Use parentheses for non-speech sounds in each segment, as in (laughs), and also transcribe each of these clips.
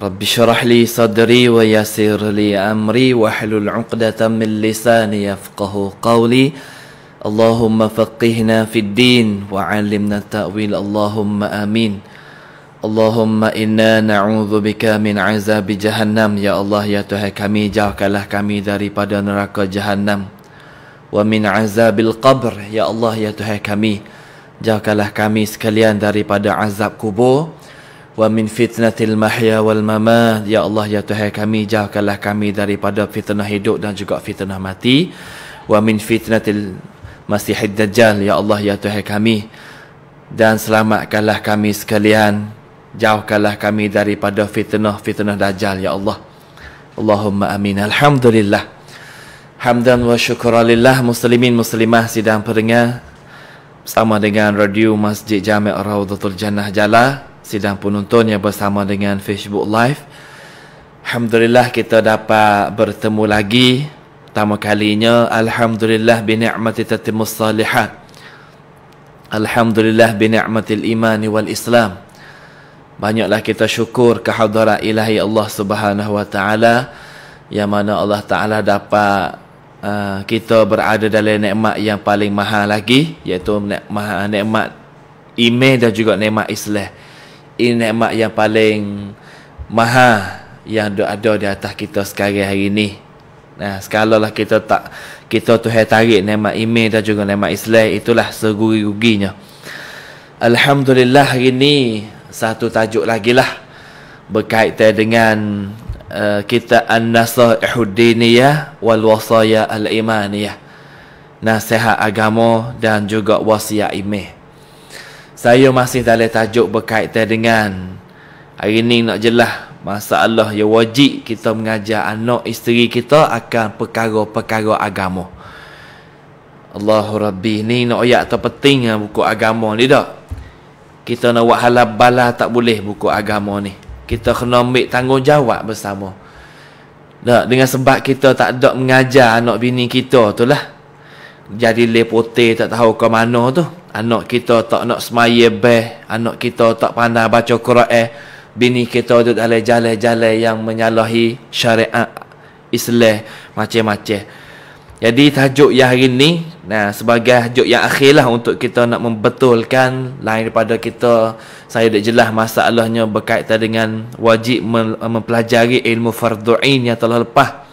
رب اشرح لي صدري ويسر لي امري واحلل عقدة من لساني يفقه قولي اللهم فقهنا في الدين وعلمنا التاويل اللهم امين اللهم انا نعوذ بك من عذاب جهنم يا الله يا تهي kami jauhkanlah kami daripada neraka jahannam wa min azabil qabr ya Allah ya tuhai kami jauhkanlah kami sekalian daripada azab kubur wa min fitnatil mahya wal mamat ya Allah ya Tuhan kami jauhkanlah kami daripada fitnah hidup dan juga fitnah mati wa min fitnatil masihid dajjal ya Allah ya Tuhan kami dan selamatkanlah kami sekalian jauhkanlah kami daripada fitnah fitnah dajjal ya Allah Allahumma amin alhamdulillah hamdan wa syukralillah muslimin muslimah sidang pendengar sama dengan radio Masjid Jami' raudatul Jannah Jala sidang penonton yang bersama dengan Facebook Live. Alhamdulillah kita dapat bertemu lagi pertama kalinya. Alhamdulillah bi ni'mati tatimmu salihat. Alhamdulillah bi ni'matil imani wal Islam. Banyaklah kita syukur kehadiran Ilahi Allah Subhanahu wa taala yang mana Allah taala dapat uh, kita berada dalam nikmat yang paling mahal lagi iaitu nikmat nikmat iman dan juga nikmat Islam ini nikmat yang paling maha yang ada di atas kita sekarang hari ini. Nah, sekalalah kita tak kita tu hai tarik nikmat iman dan juga nikmat Islam itulah segurih guginya Alhamdulillah hari ini satu tajuk lagi lah berkaitan dengan uh, kita an-nasihuddiniyah wal wasaya al-imaniyah. Nasihat agama dan juga wasiat iman. Saya masih dalam tajuk berkaitan dengan Hari ini nak jelah masa Allah yang wajib kita mengajar anak isteri kita Akan perkara-perkara agama Allahu Rabbi Ini nak ayat terpenting buku agama ni tak Kita nak buat halal tak boleh buku agama ni Kita kena ambil tanggungjawab bersama tak, dengan sebab kita tak ada mengajar anak bini kita tu lah. Jadi lepote tak tahu ke mana tu. Anak kita tak nak semaya beh. Anak kita tak pandai baca Quran. Bini kita duduk dalam jalan-jalan yang menyalahi syariat Islam macam-macam. Jadi tajuk yang hari ni, nah sebagai tajuk yang akhirlah untuk kita nak membetulkan lain daripada kita saya dah jelas masalahnya berkaitan dengan wajib mempelajari ilmu fardu'in yang telah lepas.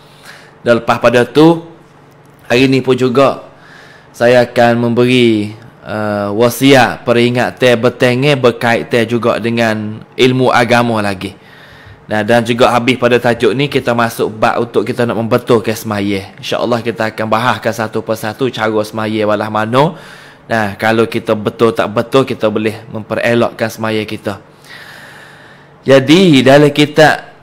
Dan lepas pada tu, hari ni pun juga saya akan memberi uh, teh betenge berkait teh juga dengan ilmu agama lagi. Nah dan juga habis pada tajuk ni kita masuk bab untuk kita nak membetulkan semaya. Insya-Allah kita akan bahaskan satu persatu cara semaya walah mano. Nah kalau kita betul tak betul kita boleh memperelokkan semaya kita. Jadi dalam kita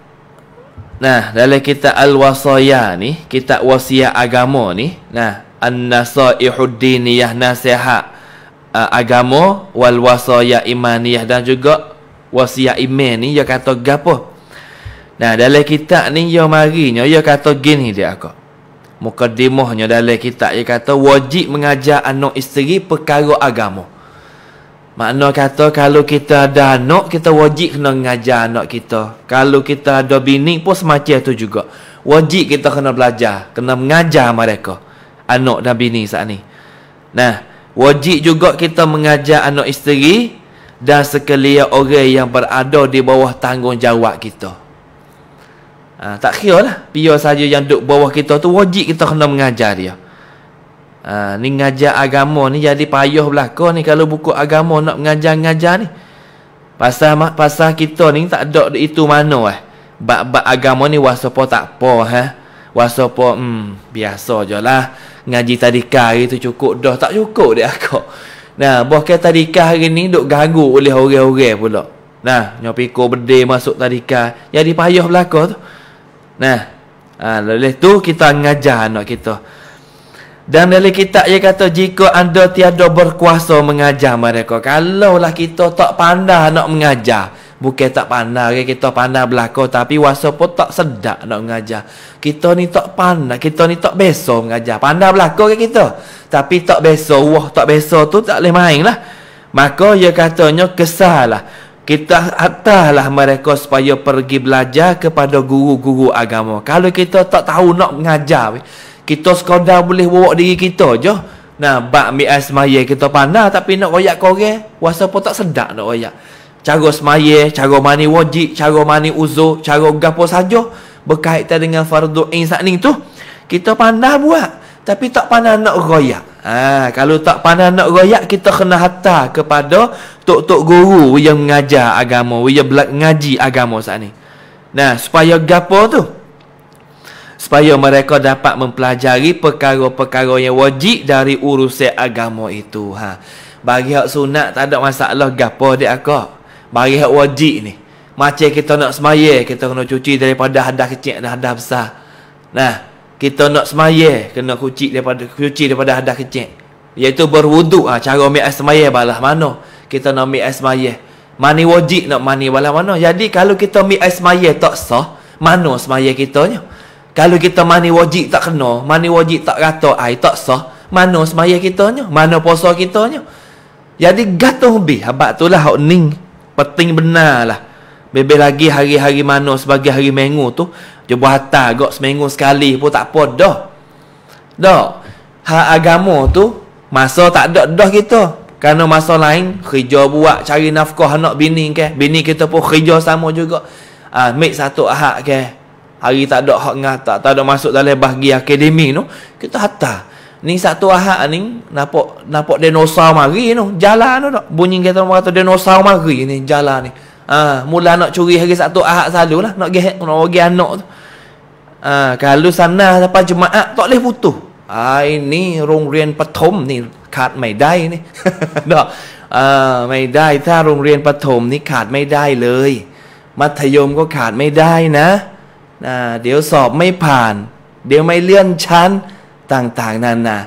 Nah, dalam kita al-wasaya ni, kita wasiat agama ni, nah, an-nasaihud diniyah nasihat uh, agama wal wasaya imaniyah dan juga wasia iman ni dia kata gapo nah dalam kitab ni dia marinya dia kata gini dia aku mukadimahnya dalam kitab dia kata wajib mengajar anak isteri perkara agama Makna kata kalau kita ada anak kita wajib kena mengajar anak kita. Kalau kita ada bini pun semacam tu juga. Wajib kita kena belajar, kena mengajar mereka anak dan bini saat ni. Nah, Wajib juga kita mengajar anak isteri dan sekalia orang yang berada di bawah tanggungjawab kita. Ha, tak kira lah. Biar saja yang duduk bawah kita tu wajib kita kena mengajar dia. Ha, ni ngajar agama ni jadi payah belakang ni kalau buku agama nak mengajar-ngajar ni. Pasal, pasal kita ni tak ada itu mana eh. Bak-bak agama ni wasapa tak apa. Eh? Ha? Wasa apa hmm, Biasa je lah Ngaji tadika hari tu cukup dah Tak cukup dia aku Nah bahkan tadika hari ni Duk ganggu oleh orang-orang pula Nah nyopiko berde masuk tadika Jadi payah belakang tu Nah ha, Oleh tu kita ngajar anak kita dan dalam kita ia kata jika anda tiada berkuasa mengajar mereka kalaulah kita tak pandai nak mengajar bukan tak pandai kita pandai belako tapi waso pun tak sedak nak mengajar kita ni tak pandai kita ni tak biasa mengajar pandai belako ke kita tapi tak biasa wah tak biasa tu tak boleh main lah maka ia katanya kesalah kita atahlah mereka supaya pergi belajar kepada guru-guru agama kalau kita tak tahu nak mengajar kita sekadar boleh bawa diri kita je Nah, bak mi asmaye kita pandai. tapi nak royak korek, puasa pun tak sedak nak royak cara semaya, cara mani wajib, cara mani uzur, cara gapo saja berkaitan dengan fardu ain saat tu kita pandai buat tapi tak pandai nak royak. Ha, kalau tak pandai nak royak kita kena hatta kepada tok-tok guru yang mengajar agama, yang belak ngaji agama saat Nah, supaya gapo tu? Supaya mereka dapat mempelajari perkara-perkara yang wajib dari urusan agama itu. Ha. Bagi hak sunat tak ada masalah gapo dia akak bagi hak wajib ni macam kita nak semaya kita kena cuci daripada hadah kecil dan hadah besar nah kita nak semaya kena cuci daripada cuci daripada hadah kecil iaitu berwuduk ah ha, cara ambil air semaya balah mana kita nak ambil air semaya mani wajib nak mani balah mana jadi kalau kita ambil air semaya tak sah mana semaya kita ni kalau kita mani wajib tak kena mani wajib tak rata air tak sah mana semaya kita ni mana puasa kita ni jadi gatuh bih habak tu lah hak ning Penting benar lah. Bebel lagi hari-hari mana sebagai hari minggu tu. Dia buat hatah agak seminggu sekali pun tak apa. Dah. Dah. Hak agama tu. Masa tak ada dah kita. Kerana masa lain. Kerja buat cari nafkah anak bini ke. Bini kita pun kerja sama juga. Ah, ha, make satu hak ke. Hari tak ada hak ngata. Tak ada masuk dalam bahagia akademi tu. Kita hatah. Ni satu ahad ni nampak nampak dinosaur mari tu. Jalan tu tak. Bunyi kata orang kata dinosaur mari ni jalan ni. Ha, mula nak curi hari satu ahad selalu lah. Nak g e h e k nak bagi anak tu. Ha, kalau sana a p a jemaat tak boleh putus. Ha, ini r u n g rian p e t u m ni k ขาดไม่ได i นี่ดอกไม่ได้ถ้าโรงเรียนประถมนี่ขาดไม่ได้เลย มัธยมก็ขาดไม่ได้นะะเดี๋ยวสอบไม่ผ่านเดี๋ยวไม่เลื่อนชั้นต่างๆนานา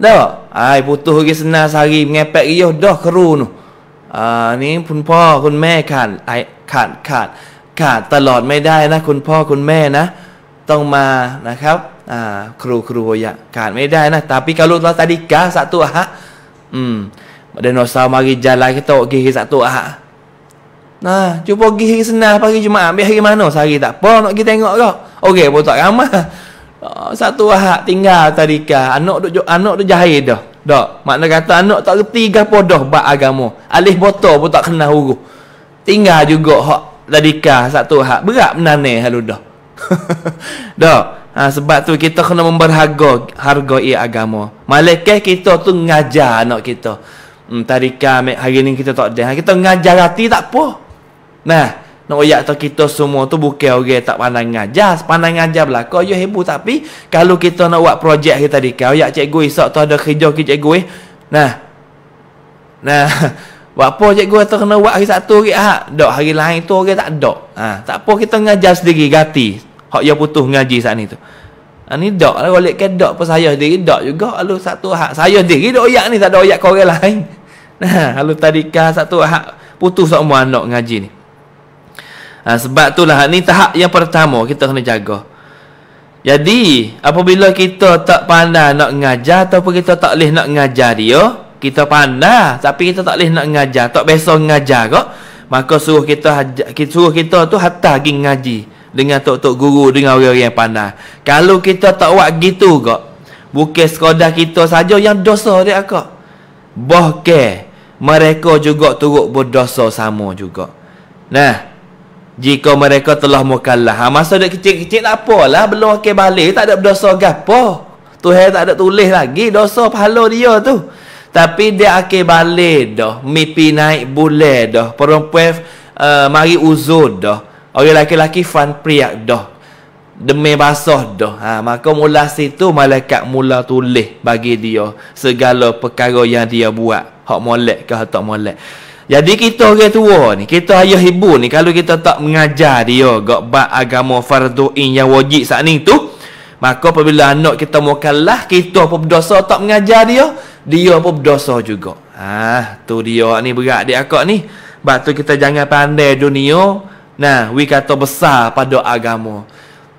เด้อไอ้ปุตุกิสนาสากีมแงแปะกิโยดอครูนุอ่านี่คุณพ่อคุณแม่ขาดไอ้ขาดขาด ขาดตลอดไม่ได้นะคุณพ่อคุณแม่นะ ต้องมานะครับอ่าครูครูอย่าขาดไม่ได้นะแตาปิกัลลุตลาตาดิกาสัตวฮะอืมเดนอสาวมากิจลายกิโตกิฮิสัตวฮะนะจุบกิฮิสนาพากิจมาอ่านมาโนสากิตาปอนกิเตงก็โอเคปุตตะกามา Ah, satu hak tinggal tarika anak tu anak duk jahil dah dak makna kata anak tak reti gapo dah bab agama alih boto pun tak kena huruf tinggal juga hak tarika satu hak berat menane halu dah (laughs) dak ha, sebab tu kita kena memberharga harga ia agama malaikat kita tu ngajar anak kita hmm, tarika hari ni kita tak ada ha, kita ngajar hati tak apa nah nak oyak tu kita semua tu bukan orang okay, tak pandai ngajar, pandai ngajar belaka yo ya hebu tapi kalau kita nak buat projek kita tadi kau oyak cikgu esok tu ada kerja ke cikgu eh. Nah. Nah. (laughs) Buat apa cikgu tu kena buat hari satu hari ahad? Dok hari lain tu orang okay, tak dok. Ha, tak apa kita ngajar sendiri gati. Hak yo ya putus ngaji saat ni tu. Ha, ni dok lah boleh ke dok pun saya sendiri dok juga lalu satu hak saya sendiri dok oyak ni tak ada oyak kau orang lain (laughs) nah lalu tadika satu hak putus semua anak ngaji ni ha, Sebab itulah ni tahap yang pertama Kita kena jaga Jadi Apabila kita tak pandai Nak ngajar Ataupun kita tak boleh Nak ngajar dia Kita pandai Tapi kita tak boleh Nak ngajar Tak biasa ngajar kok Maka suruh kita Suruh kita tu Hatta pergi ngaji Dengan tok-tok guru Dengan orang-orang yang pandai Kalau kita tak buat gitu kok Bukan sekadar kita saja Yang dosa dia kok Bahkan mereka juga turut berdosa sama juga. Nah, jika mereka telah mukallah ha, masa dia kecil-kecil tak apalah belum akil balik tak ada berdosa gapo tu hai tak ada tulis lagi dosa pahala dia tu tapi dia akil balik dah mipi naik bule dah perempuan uh, mari uzur dah orang lelaki-lelaki fan priak dah demi basah dah ha, maka mula situ malaikat mula tulis bagi dia segala perkara yang dia buat hak molek ke tak molek jadi kita orang tua ni, kita ayah ibu ni kalau kita tak mengajar dia gak bab agama fardu in yang wajib saat ni tu, maka apabila anak kita mau lah, kita pun berdosa tak mengajar dia, dia pun berdosa juga. Ah, tu dia ni berat dia akak ni. Bab tu kita jangan pandai dunia. Nah, we kata besar pada agama.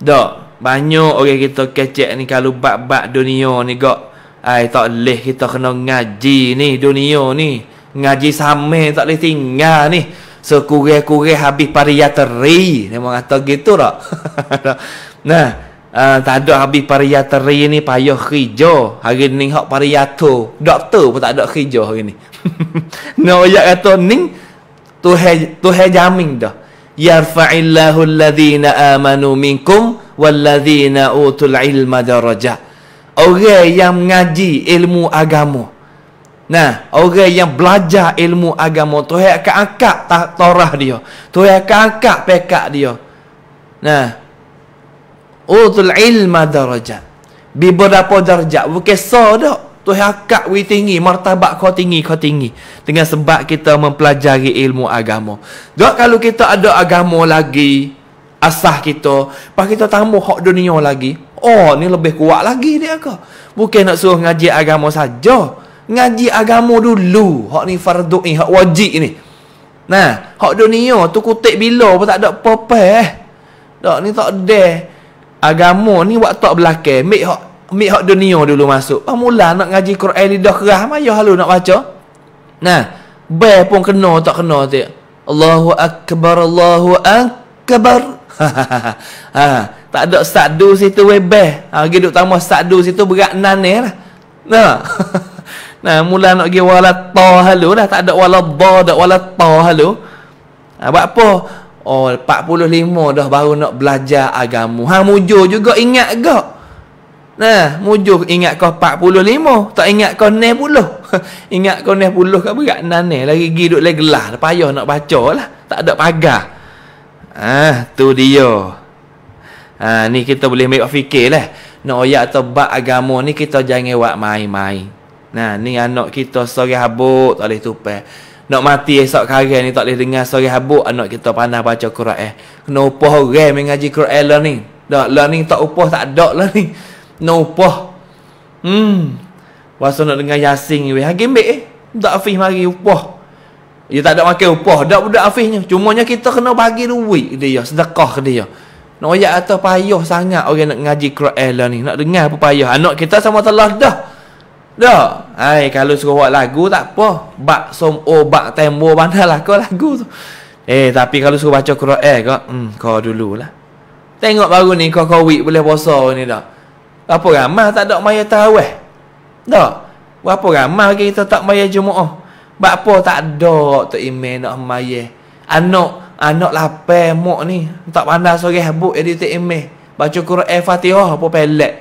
Dok, banyak orang kita kecek ni kalau bab-bab dunia ni gak ai tak leh kita kena ngaji ni dunia ni ngaji sama tak boleh tinggal ni sekurang-kurang habis pariyateri, dia memang kata gitu tak (laughs) nah uh, tak ada habis pariyateri teri ni payah kerja hari ni hak paria tu doktor pun tak ada kerja hari ni (laughs) no ya kata ni tu he tu he jamin dah yarfa'illahu alladhina amanu minkum walladhina utul ilma darajah orang yang mengaji ilmu agama Nah, orang yang belajar ilmu agama tu hak ke angkat ta torah dia. Tu hak ke angkat pekak dia. Nah. Utul ilma darajat. Bi berapa darjat? Bukan so dak. Tu hakak wi tinggi, martabat kau tinggi, kau tinggi. Dengan sebab kita mempelajari ilmu agama. Dak kalau kita ada agama lagi, asah kita, pas kita tamu hak dunia lagi, oh ni lebih kuat lagi dia kau. Bukan nak suruh ngaji agama saja ngaji agama dulu. Hak ni fardu ni, hak wajib ni. Nah, hak dunia tu kutik bila pun tak ada apa-apa eh. Tak ni tak ada. Agama ni buat tak belakang, mik hak mik hak dunia dulu masuk. Pemula ah, nak ngaji Quran ni dah kerah mayo halu nak baca. Nah, be pun kena tak kena tu. Allahu akbar Allahu akbar. ha, (laughs) tak ada sadu situ webe. Ha ah, gitu tambah sadu situ berat nan lah. Nah. (laughs) Nah, mula nak pergi walat ta halu dah tak ada walat da dah walat ta halu. Ha, buat apa? Oh, 45 dah baru nak belajar agama. Ha mujur juga ingat gak. Nah, mujur ingat kau 45, tak ingat kau Puluh, (laughs) ingat kau Puluh kau berat nan lagi gi duk lagi gelah, payah nak baca lah. Tak ada pagar. Ah, tu dia. Ha, ni kita boleh make up fikirlah. Nak oyak atau bab agama ni kita jangan buat main-main. Nah, ni anak kita sore habuk tak boleh tupai. Nak mati esok kagian ni tak boleh dengar sore habuk anak kita pandai baca Quran. Eh. Kena upah orang mengaji Quran lah ni. Dak learning tak upah tak ada lah ni. Kena upah. Hmm. Wasa nak dengar Yasin ni weh. Hagi eh. Tak afih mari upah. Dia tak ada makan upah. Tak budak afihnya. Cumanya kita kena bagi duit dia sedekah dia. Nak ayat atau payah sangat orang nak ngaji Quran lah ni. Nak dengar apa payah. Anak kita sama telah dah. Dah. Hai kalau suruh buat lagu tak apa. Bak som o oh, bak tembo mana lah kau lagu tu. Eh tapi kalau suruh baca Quran eh, kau hmm kau dululah. Tengok baru ni kau kau wit boleh puasa ni dah. Apa ramah tak ada maya tarawih. Eh? Dah. apa ramah kita tak maya jumaah. Oh, bak apa tak ada tok imam nak maya. Anak anak lapar mok ni tak pandai sore habuk edit tok Baca Quran eh, Fatihah apa pelek.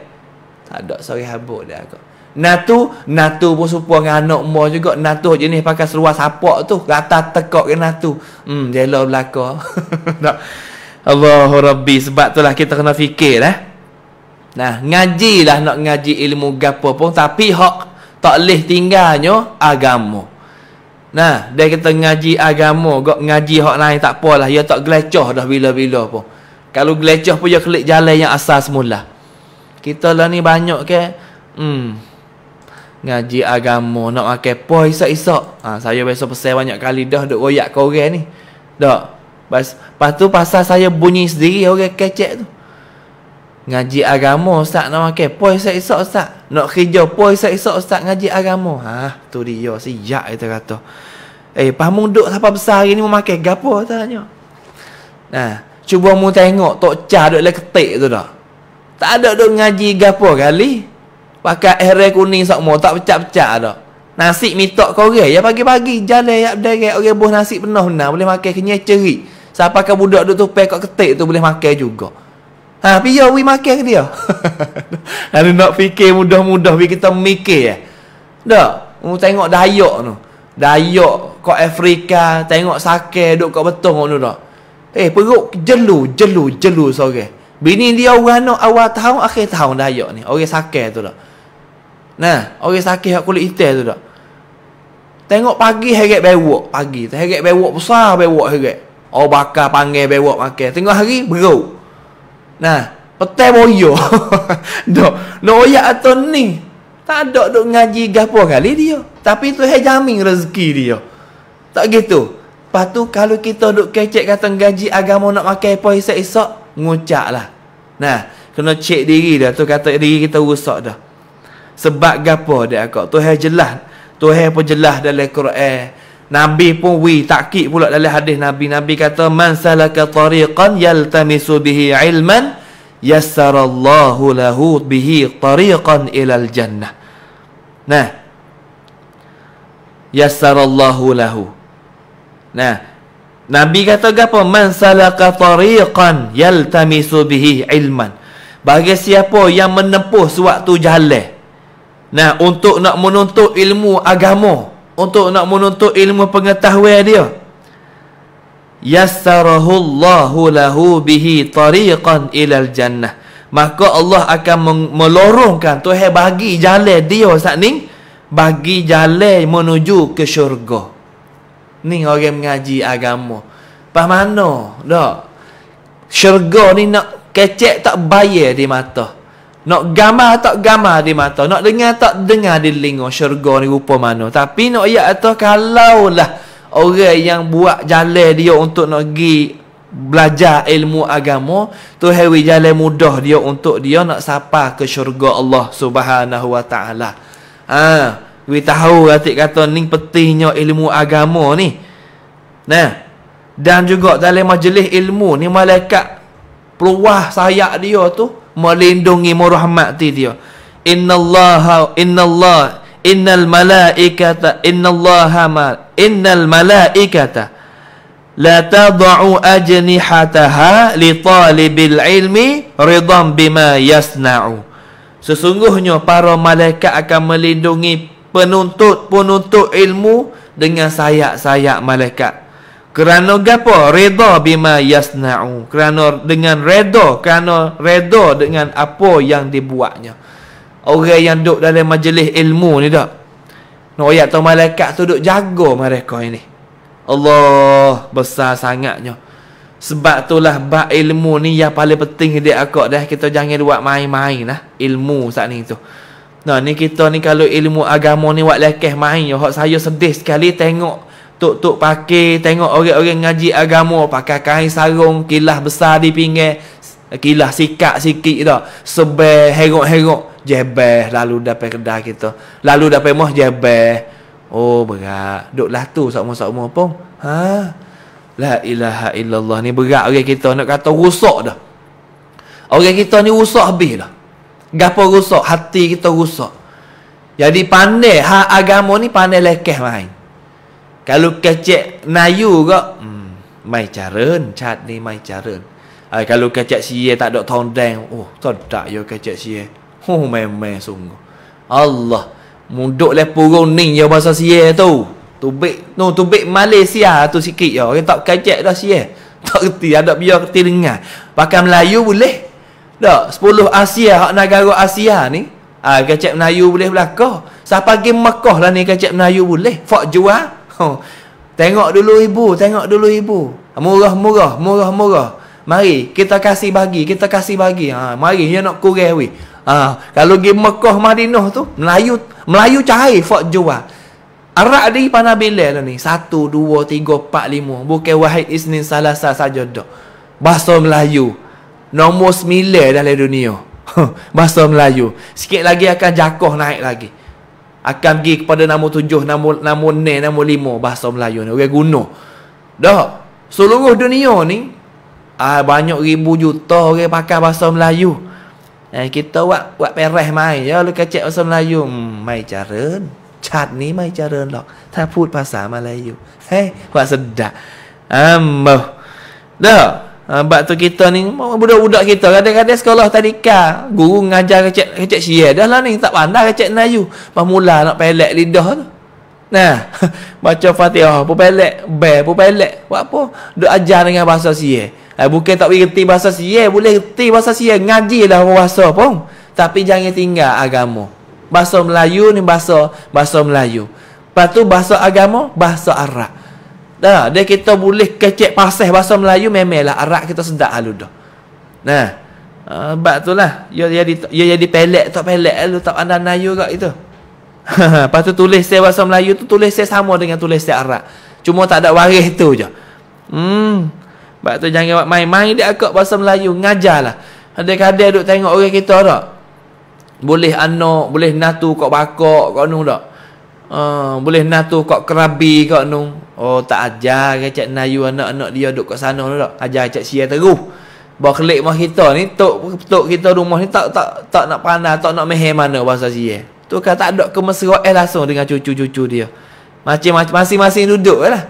Tak ada sore habuk dia kau. Natu, natu pun serupa dengan anak mu juga. Natu jenis pakai seluar sapak tu, gata tekok ke natu. Hmm, dia lo (laughs) Tak. Allahu Rabbi, sebab itulah kita kena fikir eh. Nah, ngaji lah nak ngaji ilmu gapo pun tapi hak tak leh tinggalnya agama. Nah, dia kita ngaji agama, gak ngaji hak lain tak apalah, ya tak gelecoh dah bila-bila pun. Kalau gelecoh pun ya klik jalan yang asal semula. Kita lah ni banyak ke Hmm ngaji agama nak makan poi isak-isak. Ha, saya biasa pesan banyak kali dah duk royak ke orang ni. Dak. Pas pas tu pasal saya bunyi sendiri orang kecek tu. Ngaji agama ustaz nak makan poi isak-isak ustaz. Nak kerja poi isak-isak ustaz ngaji agama. Ha tu dia siap kita kata. Eh pamu duk siapa besar hari ni memakai gapo tanya. Nah, ha, cuba mu tengok tok cah duk lek ketik tu dah. Tak ada dok ngaji gapo kali pakai herai kuning sok tak pecah-pecah ada Nasi mitok kau orang. Ya pagi-pagi jalan ya berderet okay, orang buh nasi penuh benar boleh makan kenyang cerik. Siapa kau budak duk tupai kat ketik tu boleh makan juga. Ha, biar we makan dia. Ada (laughs) nak fikir mudah-mudah we kita mikir eh. Dak, mu tengok dayak tu. Dayak kat Afrika, tengok sake duk kat betong tu dak. Eh, perut jelu, jelu, jelu sore. Bini dia orang nak awal tahun, akhir tahun dayak ni. Orang sake tu lah Nah, orang sakit hak kulit hitam tu dak. Tengok pagi heret bewok pagi. Heret bewok besar bewok heret. Orang bakar panggil bewok makan. Tengok hari beruk. Nah, petai boyo. (laughs) dak. Noyak atau ni. Tak ada dok ngaji gapo kali dia. Tapi tu hai jamin rezeki dia. Tak gitu. Patu kalau kita dok kecek kata gaji agama nak makan apa isak-isak. Ngucak lah. Nah, kena cek diri dah. Tu kata diri kita rusak dah. Sebab gapo dia akak? Tuhan jelas. Tuhan pun jelas dalam Quran. Nabi pun wi takkid pula dalam hadis Nabi. Nabi kata man salaka tariqan yaltamisu bihi ilman yassarallahu lahu bihi tariqan ilal jannah. Nah. Yassarallahu lahu. Nah. Nabi kata gapo? Man salaka tariqan yaltamisu bihi ilman. Bagi siapa yang menempuh suatu jalan Nah, untuk nak menuntut ilmu agama, untuk nak menuntut ilmu pengetahuan dia. Yassarahullahu lahu bihi tariqan ila jannah Maka Allah akan melorongkan Tuhan bagi jalan dia saat ni bagi jalan menuju ke syurga. Ni orang mengaji agama. Pas mana? Dak. Syurga ni nak kecek tak bayar di mata. Nak gamah tak gamah di mata. Nak dengar tak dengar di lingur syurga ni rupa mana. Tapi nak ayat atas kalaulah orang yang buat jalan dia untuk nak pergi belajar ilmu agama tu hewi jalan mudah dia untuk dia nak sapa ke syurga Allah subhanahu wa ta'ala ha, we tahu katik kata ni petihnya ilmu agama ni nah dan juga dalam majlis ilmu ni malaikat peluah sayak dia tu melindungi merahmati dia Inna Inna Allah, innallaha innallaha Malaikat, Inna Allah ma innal Malaikat, la tad'u ajnihataha li talibil ilmi ridam bima yasna'u sesungguhnya para malaikat akan melindungi penuntut-penuntut ilmu dengan sayak-sayak malaikat kerana gapo? Redha bima yasna'u. Kerana dengan redha, kerana redha dengan apa yang dibuatnya. Orang yang duduk dalam majlis ilmu ni tak. Nak ayat tu malaikat tu duduk jaga mereka ini. Allah besar sangatnya. Sebab itulah bab ilmu ni yang paling penting di akak dah. Kita jangan buat main-main lah ilmu saat ni tu. Nah ni kita ni kalau ilmu agama ni buat lekeh main. Yo. Saya sedih sekali tengok tuk-tuk pakai tengok orang-orang ngaji agama pakai kain sarung kilah besar di pinggir kilah sikat sikit tak sebel herok-herok jebeh lalu dapat kedai kita lalu dapat mah jebeh oh berat duk tu, sama-sama pun ha la ilaha illallah ni berat orang kita nak kata rusak dah orang kita ni rusak habis dah gapo rusak hati kita rusak jadi pandai ha agama ni pandai lekeh main kalau kecek Nayu ke hmm, Mai caran chat ni mai caran Ay, Kalau kecek siya tak ada tondeng Oh sedap yo kecek siya Oh memang sungguh Allah Munduk leh purung ni yo bahasa siya tu Tubik No tubik Malaysia tu sikit yo Kita tak kecek dah siya (laughs) Tak kerti ada biar kerti dengar Pakai Melayu boleh Tak 10 Asia Hak negara Asia ni Ah, kecek Melayu boleh belakang Siapa pergi Mekah lah ni kecek Melayu boleh Fak jual Oh, tengok dulu ibu, tengok dulu ibu. Murah-murah, murah-murah. Mari, kita kasih bagi, kita kasih bagi. Ha, mari, dia nak kurai weh. Ha, kalau pergi Mekah, Madinah tu, Melayu Melayu cari, fok jual. Arak di panah bila lah ni. Satu, dua, tiga, empat, lima. Bukan wahid isnin salasa saja dah. Bahasa Melayu. Nombor sembilan dalam dunia. (laughs) Bahasa Melayu. Sikit lagi akan jakoh naik lagi akan pergi kepada nombor tujuh, nombor, nombor ne, nombor lima bahasa Melayu ni. Orang guna. Dah. Seluruh dunia ni, ah, banyak ribu juta orang pakai bahasa Melayu. Eh, kita buat, buat perah mai, Ya, lu kacik bahasa Melayu. Hmm, mai jaran. Cat ni mai jaran lah. Tak put bahasa Melayu. Hei, eh, buat sedap. Amboh. Um, Dah. Ha, bab tu kita ni budak-budak kita kadang-kadang sekolah tadika guru ngajar kecek kecek sial eh, dah lah ni tak pandai kecek Melayu pemula nak pelek lidah tu nah (laughs) baca Fatihah pun pelek be pun pelek buat apa duk ajar dengan bahasa sial eh. ah, ha, bukan tak reti bahasa sial eh, boleh reti bahasa sial ngajilah bahasa pun tapi jangan tinggal agama bahasa Melayu ni bahasa bahasa Melayu lepas bahasa agama bahasa Arab Dah, dia kita boleh kecek pasih bahasa Melayu memelah arak kita sedak halu dah. Nah. Uh, ah, bak tu lah Ya jadi ya jadi pelek tak pelek lah lu tak ada nayu kak itu. (laughs) Pastu tulis saya bahasa Melayu tu tulis saya sama dengan tulis saya Arab. Cuma tak ada waris tu je. Hmm. Bak tu jangan buat main-main dia akak bahasa Melayu ngajarlah. Kadang-kadang duk tengok orang kita dak. Boleh anak, boleh natu kok bakok, kok anu dak. Uh, boleh nak tu kat kerabi kat nu. Oh tak ajar ke cak nayu anak-anak dia duk kat sana tu tak. Ajar cak sia teruh. Ba kelik mah kita ni tok tok kita rumah ni tak tak tak nak pandai tak nak meher mana bahasa sia. Tu kan tak ada kemesraan eh langsung dengan cucu-cucu dia. Macam-macam masing-masing duduk lah.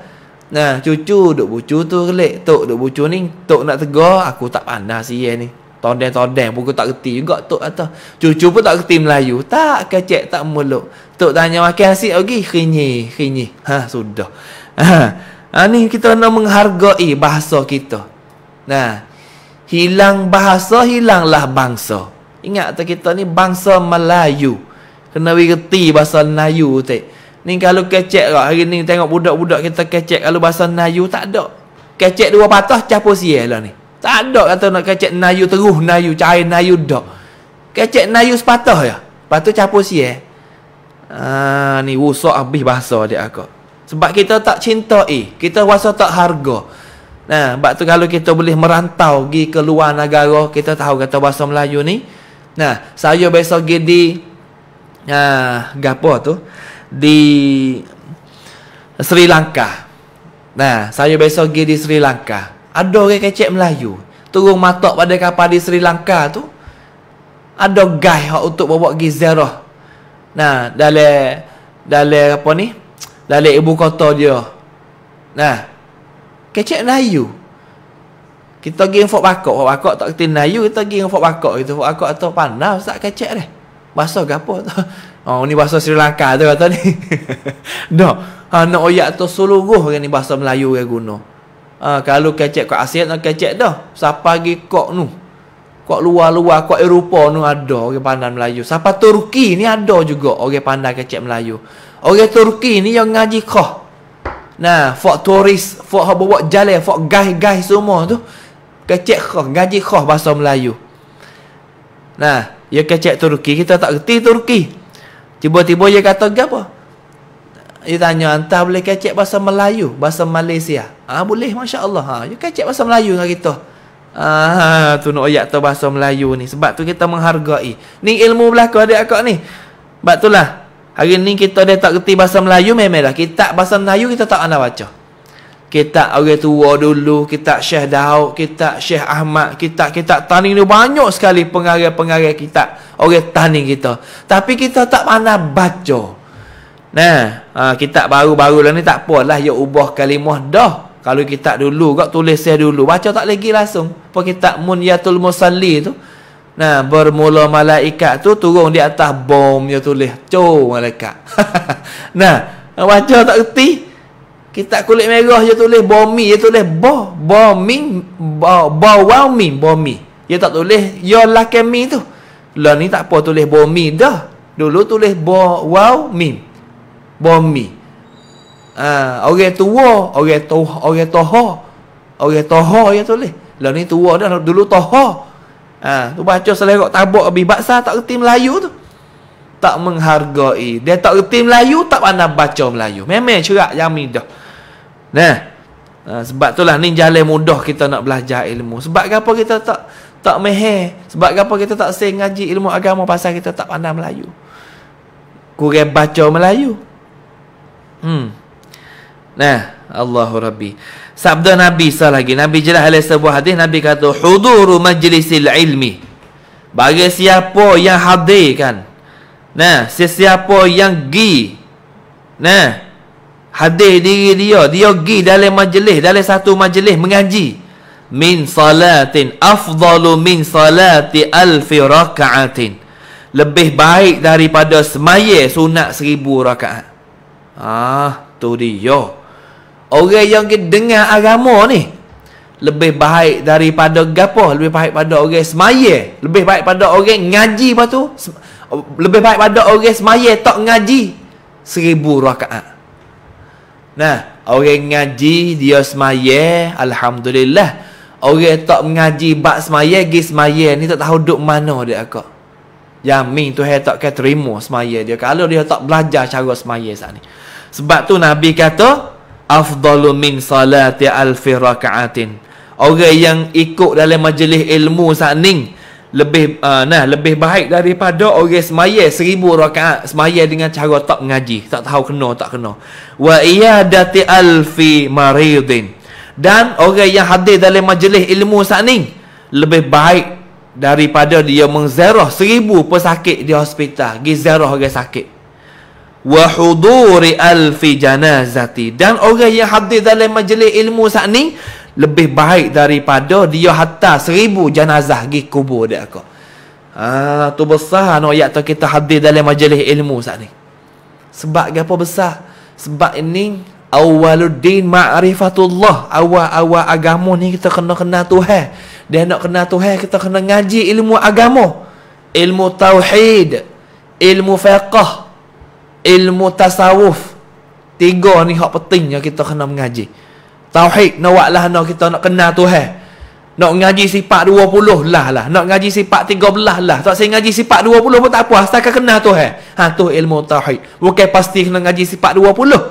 Nah, cucu duduk bucu tu kelik. Tok duduk bucu ni, tok nak tegur, aku tak pandai sia ni todeh-todeh pun aku tak kerti juga tok atas cucu pun tak kerti Melayu tak kecek tak meluk tok tanya makan asyik lagi oh, okay, kini kini ha sudah ha, ha ni kita nak menghargai bahasa kita nah hilang bahasa hilanglah bangsa ingat tak kita ni bangsa Melayu kena kerti bahasa Melayu tak Ni kalau kecek lah. Hari ni tengok budak-budak kita kecek. Kalau bahasa Melayu tak ada. Kecek dua patah. Capur siya lah ni. Tak ada kata nak kecek nayu teruh, nayu cair, nayu dok. Kecek nayu sepatah ya. patu tu capur si eh. Ah, ni rusak habis bahasa dia aku. Sebab kita tak cinta eh. Kita rasa tak harga. Nah, sebab tu kalau kita boleh merantau pergi ke luar negara, kita tahu kata bahasa Melayu ni. Nah, saya biasa pergi di ah, gapo tu? Di Sri Lanka. Nah, saya biasa pergi di Sri Lanka. Ada orang kecek Melayu Turun matok pada kapal di Sri Lanka tu Ada guy hak untuk bawa pergi Zerah Nah, dalam Dalam apa ni Dalam ibu kota dia Nah Kecek Melayu Kita pergi Fok Bakok Fok Bakok tak kena Melayu Kita pergi Fok Bakok Itu Fok Bakok atau panas Tak kecek dah Bahasa gapo tu (laughs) Oh ni bahasa Sri Lanka tu kata ni Dah (laughs) Ha nak oyak tu seluruh ni bahasa Melayu yang guna Ha, kalau kecek kau asyik nak kecek dah. Siapa lagi kok nu? Kok luar-luar, kok Eropah nu ada orang pandai Melayu. Siapa Turki ni ada juga orang pandai kecek Melayu. Orang Turki ni yang ngaji kau. Nah, fok turis, fok hab buat jalan, fok gai-gai semua tu. Kecek kau, ngaji kau bahasa Melayu. Nah, ya kecek Turki, kita tak reti Turki. Tiba-tiba dia kata apa? dia tanya entah boleh kecek bahasa Melayu bahasa Malaysia ah ha, boleh masya Allah ha, you kecek bahasa Melayu dengan kita ah ha, tu nak ayat tu bahasa Melayu ni sebab tu kita menghargai ni ilmu belaka adik akak ni sebab tu lah hari ni kita dah tak kerti bahasa Melayu memang lah kitab bahasa Melayu kita tak ana baca kitab orang tua dulu kita Syekh Daud kita Syekh Ahmad kita kita tani ni banyak sekali pengarah-pengarah kita orang tani kita tapi kita tak pandai baca nah ha, kitab baru-baru lah ni tak apalah ya ubah kalimah dah kalau kita dulu kak tulis saya dulu baca tak lagi langsung apa kitab munyatul musalli tu nah bermula malaikat tu turun di atas bom dia tulis co malaikat (laughs) nah baca tak reti kitab kulit merah dia tulis bomi dia tulis bo bombing bo bomi bomi dia tak tulis ya lakami tu lah ni tak apa tulis bomi dah dulu tulis bo wow mim bomi. Ha, orang tua, orang tua, orang toha. Orang toha ya toleh. Lah ni tua dah lah dulu toha. Ha, tu baca selerok tabuk habis baksa tak reti Melayu tu. Tak menghargai. Dia tak reti Melayu tak pandai baca Melayu. Memang cerak jami dah. Nah. Ha, sebab itulah ni jalan mudah kita nak belajar ilmu. Sebab apa kita tak tak mehe? Sebab apa kita tak sing ngaji ilmu agama pasal kita tak pandai Melayu. Kurang baca Melayu. Hmm. Nah, Allahu Rabbi. Sabda Nabi sah lagi. Nabi jelas ada sebuah hadis. Nabi kata, Huduru majlisil ilmi. Bagi siapa yang hadir kan. Nah, sesiapa yang gi. Nah, hadir diri dia. Dia gi dalam majlis. Dalam satu majlis mengaji. Min salatin afdalu min salati alfi raka'atin. Lebih baik daripada semaya sunat seribu raka'at. Ah, tu dia. Orang yang kita dengar agama ni lebih baik daripada gapo, lebih baik pada orang semaya, lebih baik pada orang ngaji apa tu? Lebih baik pada orang semaya tak ngaji seribu rakaat. Nah, orang ngaji dia semaya, alhamdulillah. Orang tak mengaji bab semaya, gi semaya ni tak tahu duk mana dia akak jamin Tuhan tak akan terima semaya dia kalau dia tak belajar cara semaya saat ni. Sebab tu Nabi kata afdalu min salati alfi raka'atin. Orang yang ikut dalam majlis ilmu saat ni lebih uh, nah lebih baik daripada orang semaya seribu rakaat semaya dengan cara tak ngaji tak tahu kena tak kena wa dati alfi maridin dan orang yang hadir dalam majlis ilmu saat ni lebih baik daripada dia mengzerah seribu pesakit di hospital pergi zerah orang sakit wa huduri alfi janazati dan orang yang hadir dalam majlis ilmu saat ni lebih baik daripada dia hatta seribu jenazah pergi kubur dia kau Ah, ha, tu besar no ayat tu kita hadir dalam majlis ilmu saat ni sebab apa besar sebab ini awaluddin ma'rifatullah awal-awal agama ni kita kena kenal Tuhan eh? Dia nak kenal Tuhan, kita kena ngaji ilmu agama. Ilmu tauhid, ilmu fiqh, ilmu tasawuf. Tiga ni hak penting yang kita kena mengaji. Tauhid nak lah, nak kita nak kenal Tuhan. Nak ngaji sifat puluh lah lah. Nak ngaji sifat belah lah. Tak saya ngaji sifat puluh pun tak puas. Takkan kena tu eh. Ha tu ilmu tauhid. Bukan pasti kena ngaji sifat puluh.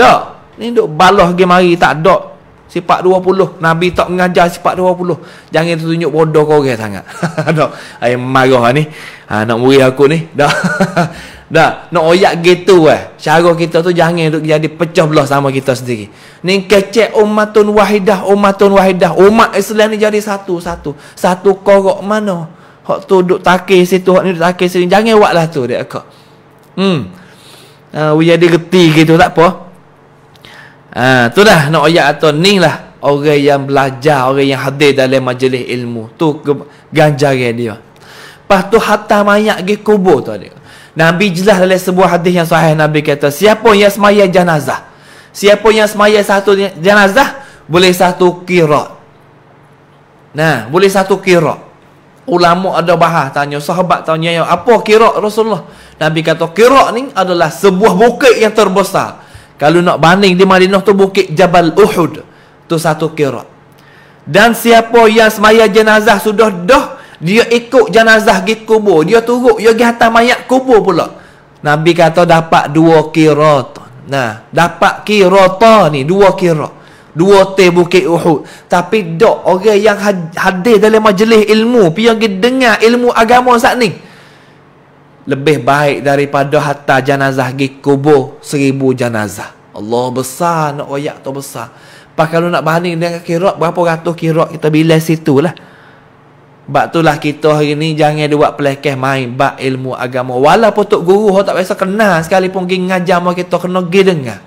Tak. Ni duk balah gemari tak dok Dua Puluh nabi tak mengajar Dua Puluh, jangan tunjuk bodoh kau orang sangat nak (laughs) ai marah ni ha nak muri aku ni (laughs) dah dah nak oyak gitu eh cara kita tu jangan untuk jadi pecah belah sama kita sendiri ni kecek ummatun wahidah ummatun wahidah umat Islam ni jadi satu satu satu korok mana hak tu duk takir situ hak ni duk takir sini jangan lah tu dia kak hmm uh, we jadi reti gitu tak apa Ha, tu dah nak oyak atau ni lah Orang yang belajar Orang yang hadir dalam majlis ilmu Tu ganjaran dia Lepas tu hatta mayak ke kubur tu ada Nabi jelas dalam sebuah hadis yang sahih Nabi kata Siapa yang semaya jenazah Siapa yang semaya satu jenazah Boleh satu kirat Nah, boleh satu kirat Ulama ada bahas tanya Sahabat tanya Apa kirat Rasulullah Nabi kata kirat ni adalah sebuah bukit yang terbesar kalau nak banding di Madinah tu bukit Jabal Uhud. Tu satu kira. Dan siapa yang semaya jenazah sudah dah. Dia ikut jenazah pergi kubur. Dia turut. Dia pergi atas mayat kubur pula. Nabi kata dapat dua kira. Nah, dapat kira ta ni. Dua kira. Dua te bukit Uhud. Tapi dok orang yang hadir dalam majlis ilmu. Pergi dengar ilmu agama saat ni lebih baik daripada hatta jenazah gi kubur seribu jenazah. Allah besar nak oyak tu besar. Pak kalau nak banding dengan kirak berapa ratus kirak kita bila situ lah. Bak itulah kita hari ni jangan buat pelekeh main bak ilmu agama. Walaupun tok guru ho tak biasa kenal sekalipun pergi ngajar mau kita kena pergi dengar.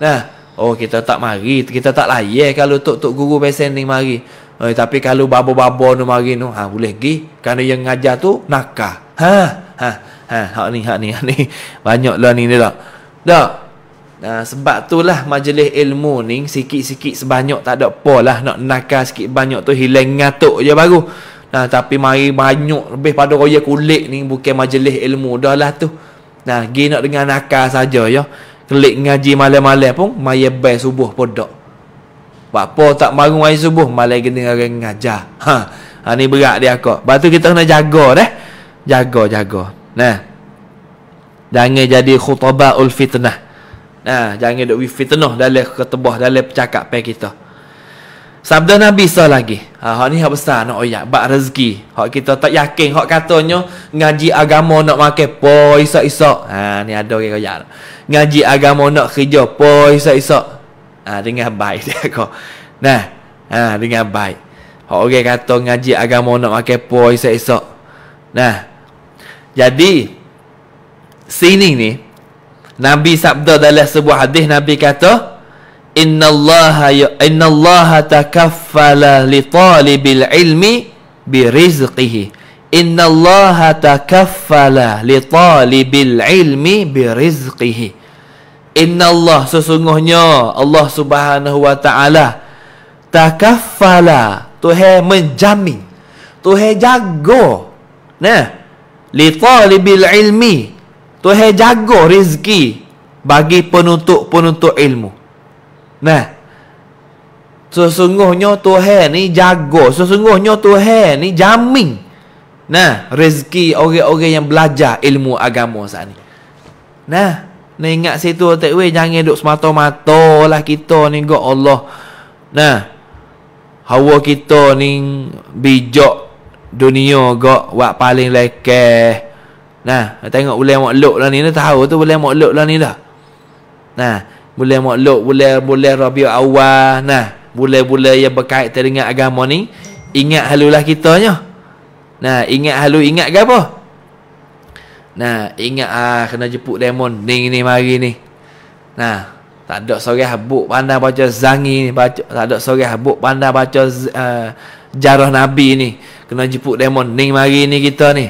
Nah, oh kita tak mari, kita tak layak kalau tok tok guru biasa ni mari. Eh, tapi kalau babo-babo nu mari nu ha ah, boleh gi. kerana yang ngajar tu nakah. Ha ha ha hak ni hak ni hak ni (laughs) banyak lah ni ni tak tak Nah, ha, sebab itulah lah majlis ilmu ni sikit-sikit sebanyak tak ada apa lah nak nakal sikit banyak tu hilang ngatuk je baru nah ha, tapi mari banyak lebih pada roya kulit ni bukan majlis ilmu dah lah tu nah ha, gi nak dengar nakal saja ya klik ngaji malam-malam pun mai bai subuh pun dak buat apa tak bangun air subuh malam gini orang ngajar ha, ha ni berat dia kok batu kita kena jaga dah eh? jaga-jaga. Nah. Jangan jadi khutbahul fitnah. Nah, jangan duk fitnah dalam ketebah dalam percakapan kita. Sabda Nabi sah lagi. Ha, hak ni hak besar nak oyak. Bak rezeki. Hak kita tak yakin. Hak katanya. Ngaji agama nak makan. Po isak-isak. Ha, ni ada orang okay, Ngaji agama nak kerja. Po isak-isak. Ha, dengan baik (laughs) dia kau. Nah. Ha, dengan baik. Hak orang okay, kata ngaji agama nak makan. Po isak-isak. Nah. Jadi sini ni Nabi sabda dalam sebuah hadis Nabi kata Inna Allah ya Inna Allah takaffala li talibil ilmi bi rizqihi Allah takaffala li talibil ilmi bi rizqihi Allah sesungguhnya Allah Subhanahu wa taala takaffala tuhe menjamin tuhe jago, nah li talibil ilmi Tuhan jaga rezeki bagi penuntut-penuntut ilmu. Nah. Sesungguhnya Tuhan ni jago, sesungguhnya Tuhan ni jamin. Nah, rezeki orang-orang yang belajar ilmu agama saat ni. Nah, ni ingat situ tak weh jangan duk semata-mata lah kita ni go Allah. Nah. Hawa kita ni bijak dunia gak wak paling lekeh. Nah, tengok boleh bulan Makluk lah ni dah tahu tu boleh bulan Makluk lah ni dah. Nah, boleh bulan Makluk, boleh boleh Rabiul Awal, nah, boleh boleh yang berkait teringat agama ni, ingat halulah kitanya. Nah, ingat halu ingat ke apa? Nah, ingat ah kena jeput demon ni ni mari ni. Nah, tak ada sorang habuk pandai baca zangi baca tak ada sorang habuk pandai baca uh, jarah Nabi ni. Kena jemput demon ni mari ni kita ni.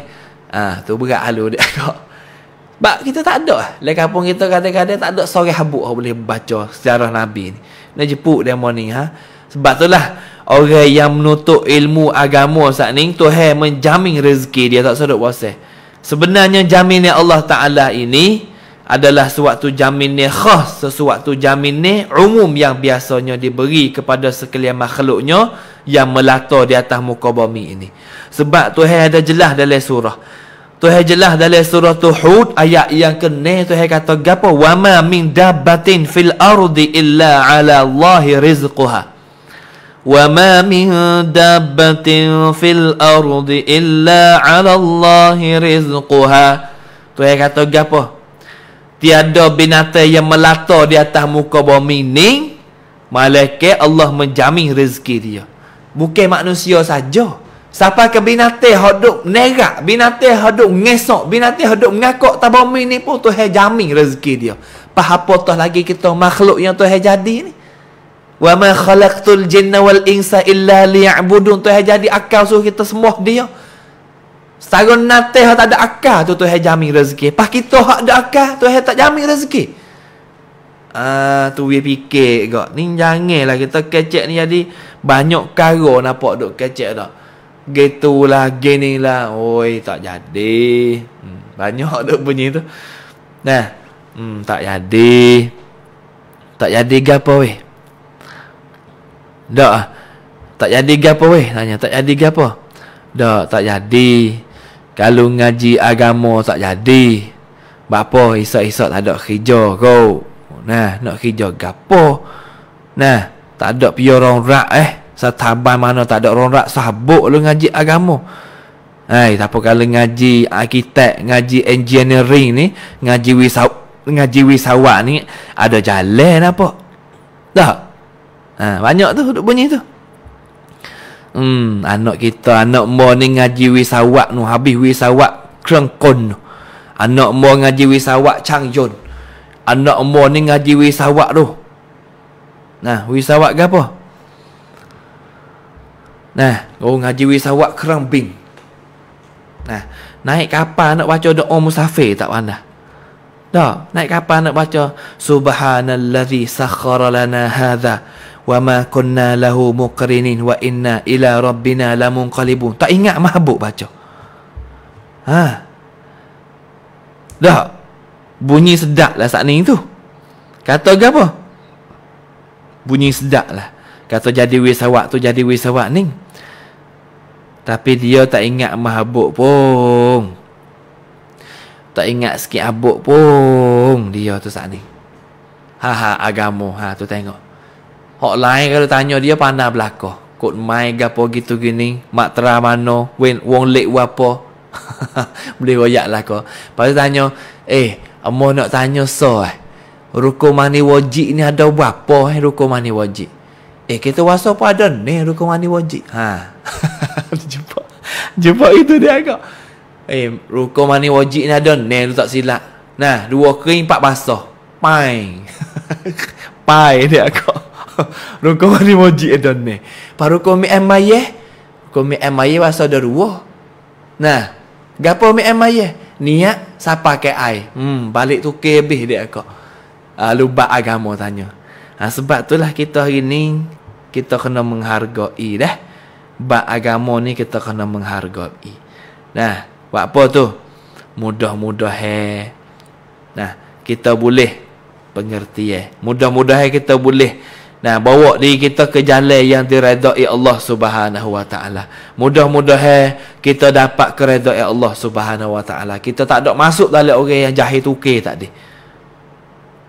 ha, tu berat halu dia kok. (laughs) Sebab kita tak ada. Lain kampung kita kata-kata tak ada sore habuk orang boleh baca sejarah Nabi ni. Nak jemput demon ni ha. Sebab itulah orang yang menutup ilmu agama saat ni tu menjamin rezeki dia tak sedut puasa. Sebenarnya jaminnya Allah Ta'ala ini adalah sewaktu jamin ni khas sesuatu jamin ni umum yang biasanya diberi kepada sekalian makhluknya yang melata di atas muka bumi ini sebab Tuhan ada jelas dalam surah Tuhan jelas dalam surah Tuhud ayat yang kena Tuhan kata gapo wa ma min dabbatin fil ardi illa ala Allahi rizquha وَمَا min dabbatin fil ardi illa ala Allah رِزْقُهَا Tu yang kata apa? tiada binatang yang melata di atas muka bumi ni malaikat Allah menjamin rezeki dia bukan manusia saja siapa ke binatang hidup nerak binatang hidup ngesok binatang hidup mengakak atas bumi ni pun Tuhan jamin rezeki dia apa-apa tu lagi kita makhluk yang Tuhan jadi ni wa ma khalaqtul jinna wal insa illa liya'budun Tuhan jadi akal suruh kita semua dia Sarun nate tak ada akal tu Tuhan jamin rezeki. Pas kita hak ada tu Tuhan tak jamin rezeki. Ah uh, tu dia fikir gak. Ni lah kita kecek ni jadi banyak karo nampak duk kecek dak. Gitulah gini lah. Oi tak jadi. Hmm, banyak (laughs) duk bunyi tu. Nah, hmm, tak jadi. Tak jadi gapo weh. Dak. Tak jadi gapo weh tanya. Tak jadi gapo. Dak tak jadi. Gapa, kalau ngaji agama tak jadi Bapa isak-isak tak ada kerja kau Nah, nak kerja gapo Nah, tak ada pi orang rak eh Setabai mana tak ada orang rak Sabuk lu ngaji agama Hai, tapi kalau ngaji arkitek Ngaji engineering ni Ngaji wisau, ngaji wisawak ni Ada jalan apa Tak? Ha, banyak tu duk bunyi tu Hmm, anak kita anak mo ni ngaji wisawak nu habis wisawak krengkon. Anak mo ngaji wisawak changjon. Anak mo ni ngaji wisawak tu. Nah, wisawak gapo? Nah, oh ngaji wisawak kerang bing. Nah, naik kapal nak baca doa musafir tak pandai. Tak, naik kapal nak baca Subhanallazi sakhara lana hadha wama kunna lahu muqrinin wa inna ila rabbina lamunqalibun tak ingat mahbub baca ha dah bunyi sedap lah saat ni tu kata ke apa bunyi sedap lah kata jadi wisawak tu jadi wisawak ni tapi dia tak ingat mahabuk pun tak ingat sikit abuk pun dia tu saat ni ha ha agama ha tu tengok Hak lain kalau tanya dia pandai belaka. Kut mai gapo gitu gini. Matra mano. Wen, wong lek wapo. (laughs) Boleh royak lah kau. Lepas tanya. Eh. Amo nak tanya so eh. Ruko mani wajib ni ada wapo eh. Ruko mani wajib. Eh kita waso pun ada ni. Ruko mani wajib. Ha. (laughs) jumpa. Jumpa itu dia kau. Eh. Ruko mani wajib ni ada ni. Lu tak silap. Nah. Dua kering empat basah. Pai. (laughs) Pai dia kau. Rung kau ni moji edon ni. Paru kau mi emai ye. Kau mi emai waso deruo. Nah, gapo mi emai ye? Niat siapa ke ai? Hmm, balik tu ke bih dia kok. Uh, ah, lubak agama tanya. Nah, sebab itulah kita hari ni kita kena menghargai dah. Ba agama ni kita kena menghargai. Nah, buat apa tu? Mudah-mudah he. Nah, kita boleh pengertian. Mudah-mudah kita boleh Nah, bawa diri kita ke jalan yang diredai Allah Subhanahu Wa Taala. Mudah-mudahan eh, kita dapat keredai Allah Subhanahu Wa Taala. Kita tak ada masuk dalam orang yang jahil tukar tadi.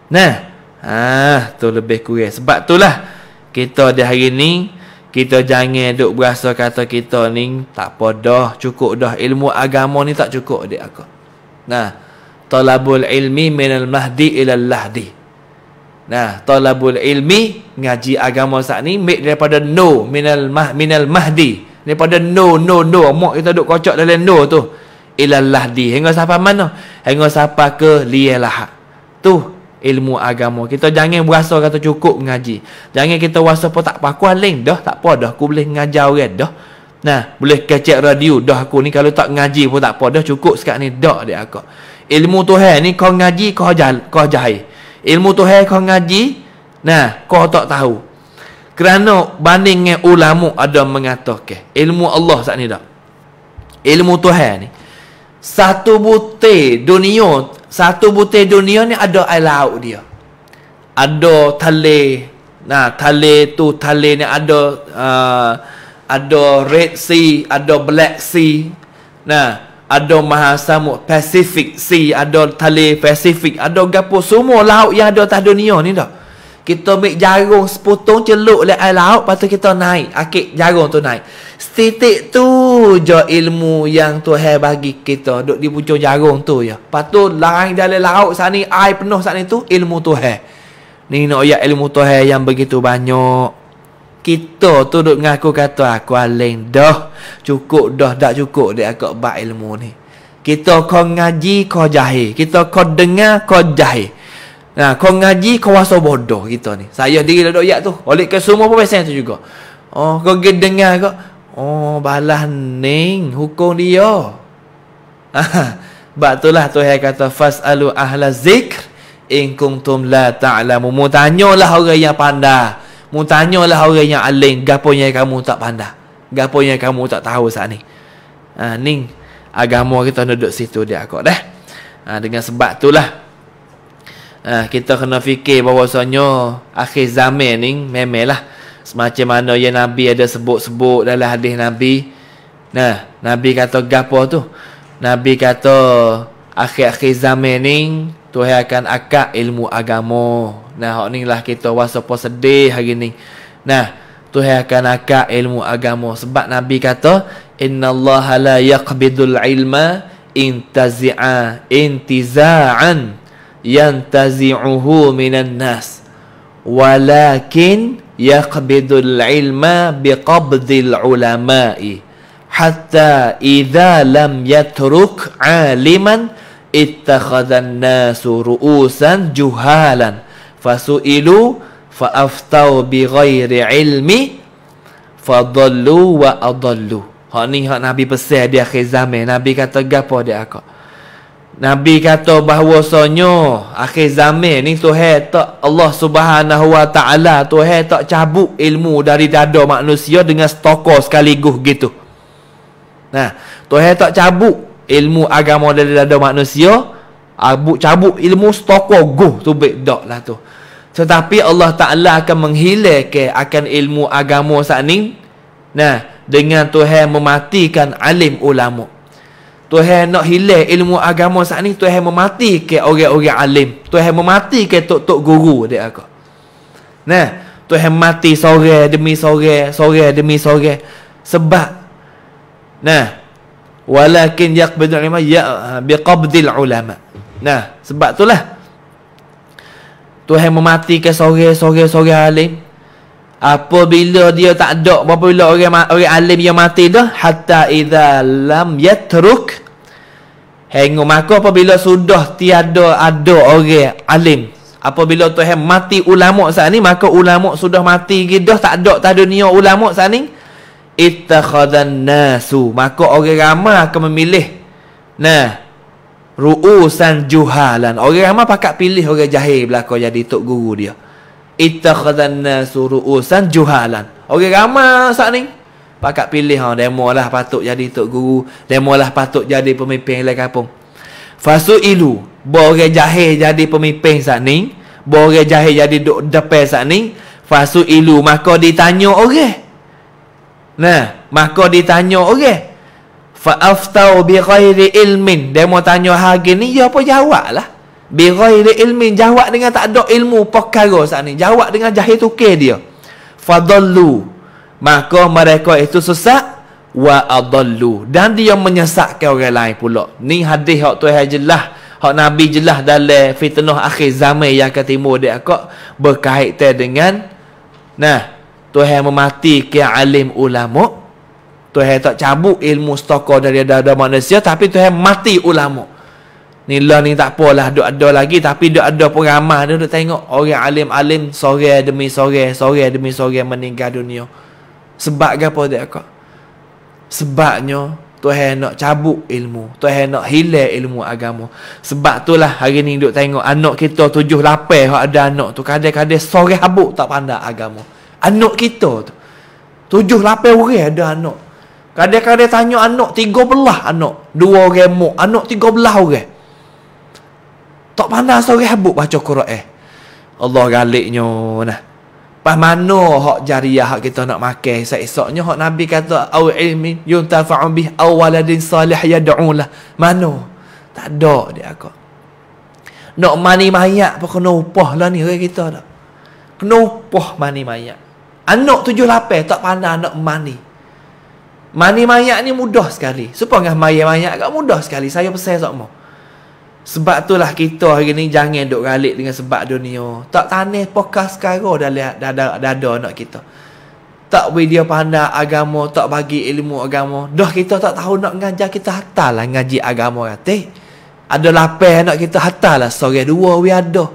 Nah, ah tu lebih kurang. Sebab itulah kita di hari ni kita jangan duk berasa kata kita ni tak apa dah, cukup dah ilmu agama ni tak cukup dek aku. Nah, talabul ilmi minal mahdi ilal lahdi. Nah, talabul ilmi ngaji agama saat ni make daripada no minal mah minal mahdi. Daripada no no no mok kita duk kocok dalam no tu. Ilal lahdi. Hingga siapa mana? Hingga siapa ke lielah. Tu ilmu agama. Kita jangan berasa kata cukup ngaji. Jangan kita rasa pun tak pakua leng, dah, tak apa dah aku boleh ngajar orang right? dah. Nah, boleh kecek radio dah aku ni kalau tak ngaji pun tak apa dah cukup sekat ni dah dia aku. Ilmu Tuhan ni kau ngaji kau jahil, kau jahil. Ilmu Tuhan kau ngaji, nah kau tak tahu. Kerana banding dengan ulama ada mengatakan, ilmu Allah saat ni dah. Ilmu Tuhan ni satu butir dunia, satu butir dunia ni ada air laut dia. Ada tali. Nah, tali tu tali ni ada uh, ada Red Sea, ada Black Sea. Nah, ada maha samud Pacific Sea, ada tali Pacific, ada gapo semua laut yang ada atas dunia ni dah. Kita ambil jarum sepotong celuk le air laut patu kita naik, akik jarum tu naik. Titik tu je ilmu yang Tuhan bagi kita duk di pucuk jarum tu ya. Patu larang dalam laut sana air penuh sana tu ilmu Tuhan. Ni nak ya ilmu Tuhan yang begitu banyak kita tu duk ngaku kata aku aling dah cukup dah tak cukup dia aku bak ilmu ni kita kau ngaji kau jahil kita kau dengar kau jahil nah kau ngaji kau rasa bodoh kita ni saya diri duk yak tu oleh ke semua profesor tu juga oh kau ge dengar kau oh balas ning hukum dia Sebab (laughs) tu. Lah Tuhan kata Fas'alu ahla zikr ingkung kuntum la ta'lamu Mu tanyalah orang yang pandai Mu tanyalah orang yang aling Gapa yang kamu tak pandai Gapa yang kamu tak tahu saat ni ha, Ni agama kita duduk situ dia kot deh. ha, Dengan sebab tu lah ha, Kita kena fikir bahawasanya Akhir zaman ni memelah. Semacam mana yang Nabi ada sebut-sebut dalam hadis Nabi Nah, Nabi kata gapo tu Nabi kata akhir-akhir zaman ni Tuhan akan akak ilmu agama. Nah, hok lah kita waso po sedih hari ni. Nah, Tuhan akan akak ilmu agama sebab Nabi kata innallaha la yaqbidul ilma intazi'a intiza'an yantazi'uhu minan nas walakin yaqbidul ilma biqabdil ulama'i hatta idza lam yatruk 'aliman ittakhadhan nasu ru'usan juhalan fasu'ilu fa'aftau bi ghairi ilmi fadallu wa adallu ha ni ha nabi pesan di akhir zaman nabi kata gapo dia aku Nabi kata bahwasanya akhir zaman ni Tuhan tak Allah Subhanahu Wa Taala Tuhan tak cabut ilmu dari dada manusia dengan stokor sekaligus gitu. Nah, Tuhan tak cabut ilmu agama dari dada manusia abuk ah, cabuk ilmu stoko go tu baik dak lah tu tetapi Allah Ta'ala akan menghilangkan akan ilmu agama saat ni nah dengan Tuhan mematikan alim ulama Tuhan nak hilang ilmu agama saat ni Tuhan mematikan orang-orang alim Tuhan mematikan tok-tok guru dia aku nah Tuhan mati sore demi sore sore demi sore sebab nah walakin yaqbidul ulama ya biqabdil ulama nah sebab itulah Tuhan mematikan sore-sore sore alim apabila dia tak ada berapa bila orang orang alim yang mati dah hatta idza lam yatruk hengo maka apabila sudah tiada ada orang alim apabila Tuhan mati ulama saat ni maka ulama sudah mati gitu tak ada tak dunia ulama saat ni ittakhadhan nasu maka orang ramai akan memilih nah ru'usan juhalan orang ramai pakak pilih orang jahil belaka jadi tok guru dia ittakhadhan nasu ru'usan juhalan orang ramai saat ni pakak pilih ha demo lah patut jadi tok guru demo lah patut jadi pemimpin lain kampung fasu ilu orang jahil jadi pemimpin saat ni orang jahil jadi dok depan saat ni fasu ilu maka ditanya orang Nah, maka ditanya orang. Okay. Fa aftau bi ghairi ilmin. Dia mau tanya hal ni, ya apa jawablah. Bi ghairi ilmin, jawab dengan tak ada ilmu perkara saat ni. Jawab dengan jahil tukir dia. Fa dhallu. Maka mereka itu sesat wa adallu. Dan dia menyesatkan orang lain pula. Ni hadis hak tu jelas. Hak Nabi jelas dalam fitnah akhir zaman yang ke timur dia kok berkaitan dengan nah Tuhan memati ke alim ulama. Tuhan tak cabut ilmu setokoh dari dada manusia tapi Tuhan mati ulama. Ni lah ni tak apalah duk ada lagi tapi duk ada pun ramah dia duk tengok orang alim-alim sore demi sore, sore demi sore meninggal dunia. Sebab apa dia kak? Sebabnya Tuhan nak cabut ilmu. Tuhan nak hilang ilmu agama. Sebab itulah hari ni duk tengok anak kita tujuh lapar ada anak tu kadang-kadang sore habuk tak pandai agama anak kita tu. Tujuh lapan orang ada anak. Kadang-kadang tanya anak tiga belah anak. Dua orang mu. Anak tiga belah orang. Tak pandai seorang habuk baca Quran. Eh. Allah galiknya. Nah. Pas mana hak jariah hak kita nak makan seksoknya hak Nabi kata au ilmi yuntafa'u bih au waladin salih yad'ulah. Mana? Tak ada dia aku. Nak mani mayat pun kena upah lah ni orang kita tak. Kena upah mani mayat. Anak tujuh lapar tak pandai anak mani. Mani mayat ni mudah sekali. Supongah mayat mayat agak mudah sekali. Saya pesan sokmo. Sebab itulah kita hari ni jangan duk galik dengan sebab dunia. Tak tanih pokas sekarang dah lihat dada dada anak kita. Tak video pandai agama, tak bagi ilmu agama. Dah kita tak tahu nak ngajar kita hatalah ngaji agama katik. Ada lapar anak kita hatalah sore dua we ada.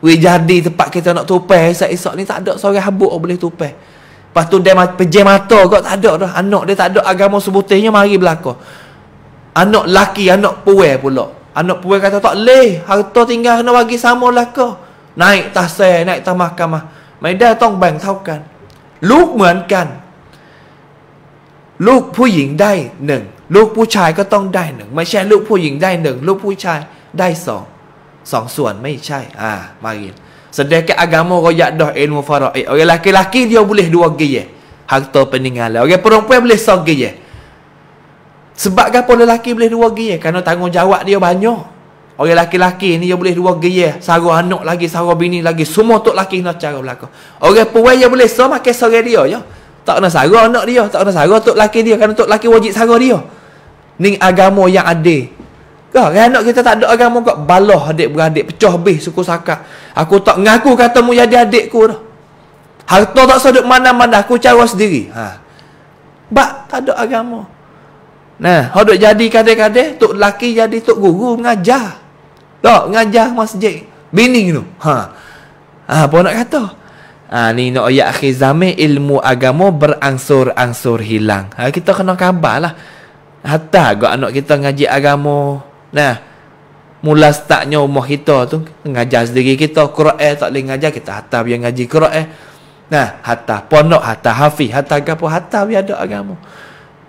Weh jadi tempat kita nak tupai esok-esok ni tak ada seorang habuk boleh tupai. Lepas tu dia pejam mata kot tak ada dah. Anak dia tak ada agama sebutihnya mari belakang. Anak laki, anak puan pula. Anak puan kata tak leh. Harta tinggal nak bagi sama lah kau. Naik tasai, naik tas mahkamah. Mereka tong bang tau kan? kan. Luk kan. Luk puying dai neng. Luk pu chai ke tong dai neng. Macam luk puying dai neng. Luk pu chai dai song. สองส่วนไม่ใช่อ่ามาเรียนแสดงแก่อากามโรยะดอเอ็นมูฟาร์เอโอเลาเกลากีเดียวบุเลดัวเกย์ฮักโตเป็นงานแล้วโอเคปรองเพื่อบุเลสองเกย์สบักกับปรองเลาเกบุเลดัวเกย์คานอตังงจาวะเดียวบานโยโอเคลาเกลากีนี่เดียวบุเลดัวเกย์สาวฮันโนลากีสาวบินีลากีสุโมตุลากีนอจาวะลากโอเคปุ้ยเดียวบุเลสองมาเกสองเดียวยอตักนาสาวฮันโนเดียวตักนาสาวตุลากีเดียวคานอตุลากีวจิสาวเดียวนิ่งอากามโรยะอเด kau kan anak kita tak ada agama kau balah adik beradik pecah habis suku saka. Aku tak ngaku kata mu jadi adikku dah. Harta tak sedut mana-mana aku cari sendiri. Ha. Bak tak ada agama. Nah, hodok jadi kade-kade tok laki jadi tok guru mengajar. Tok ngajar masjid. Bini tu. Ha. Ha, apa nak kata? Ha, ni nak ayat akhir zaman ilmu agama berangsur-angsur hilang. Ha, kita kena khabar lah. Hatta agak anak kita ngaji agama. Nah, mula startnya umur kita tu ngajar sendiri kita Quran eh, tak boleh ngajar kita hatta biar ngaji Quran. Eh. Nah, hatta ponok, hatta hafi, hatta gapo, hatta biar ada agama.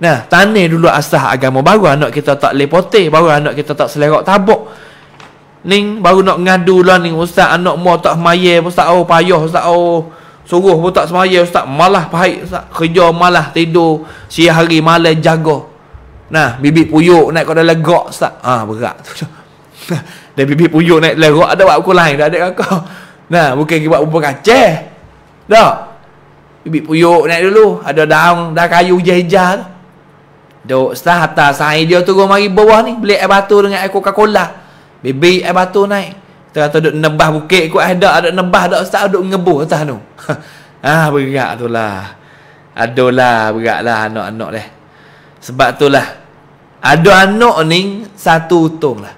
Nah, tani dulu asah agama baru anak kita tak lepote, baru anak kita tak selerok tabuk. Ning baru nak ngadu lah ning ustaz anak mu tak maye ustaz oh payah ustaz oh suruh pun tak semaya ustaz malah pahit ustaz kerja malah tidur siang hari malam jaga Nah, bibit puyuk naik kau dalam gok ustaz. Ah, ha, berat tu. (laughs) Dan bibit puyuk naik dalam ada buat aku lain dah adik aku. Nah, bukan pergi buat rupa Dah. Bibit puyuk naik dulu, ada daun, dah kayu hijau-hijau tu. Dok ustaz hatta sai dia turun mari bawah ni, beli air batu dengan air Coca-Cola. Bibit air batu naik. Kita kata nebah bukit ikut ada ada nebah dak ustaz duduk ngebuh atas tu. (laughs) ah, berat tu lah. Adolah beratlah anak-anak deh. Sebab itulah ada anak ni satu utung lah.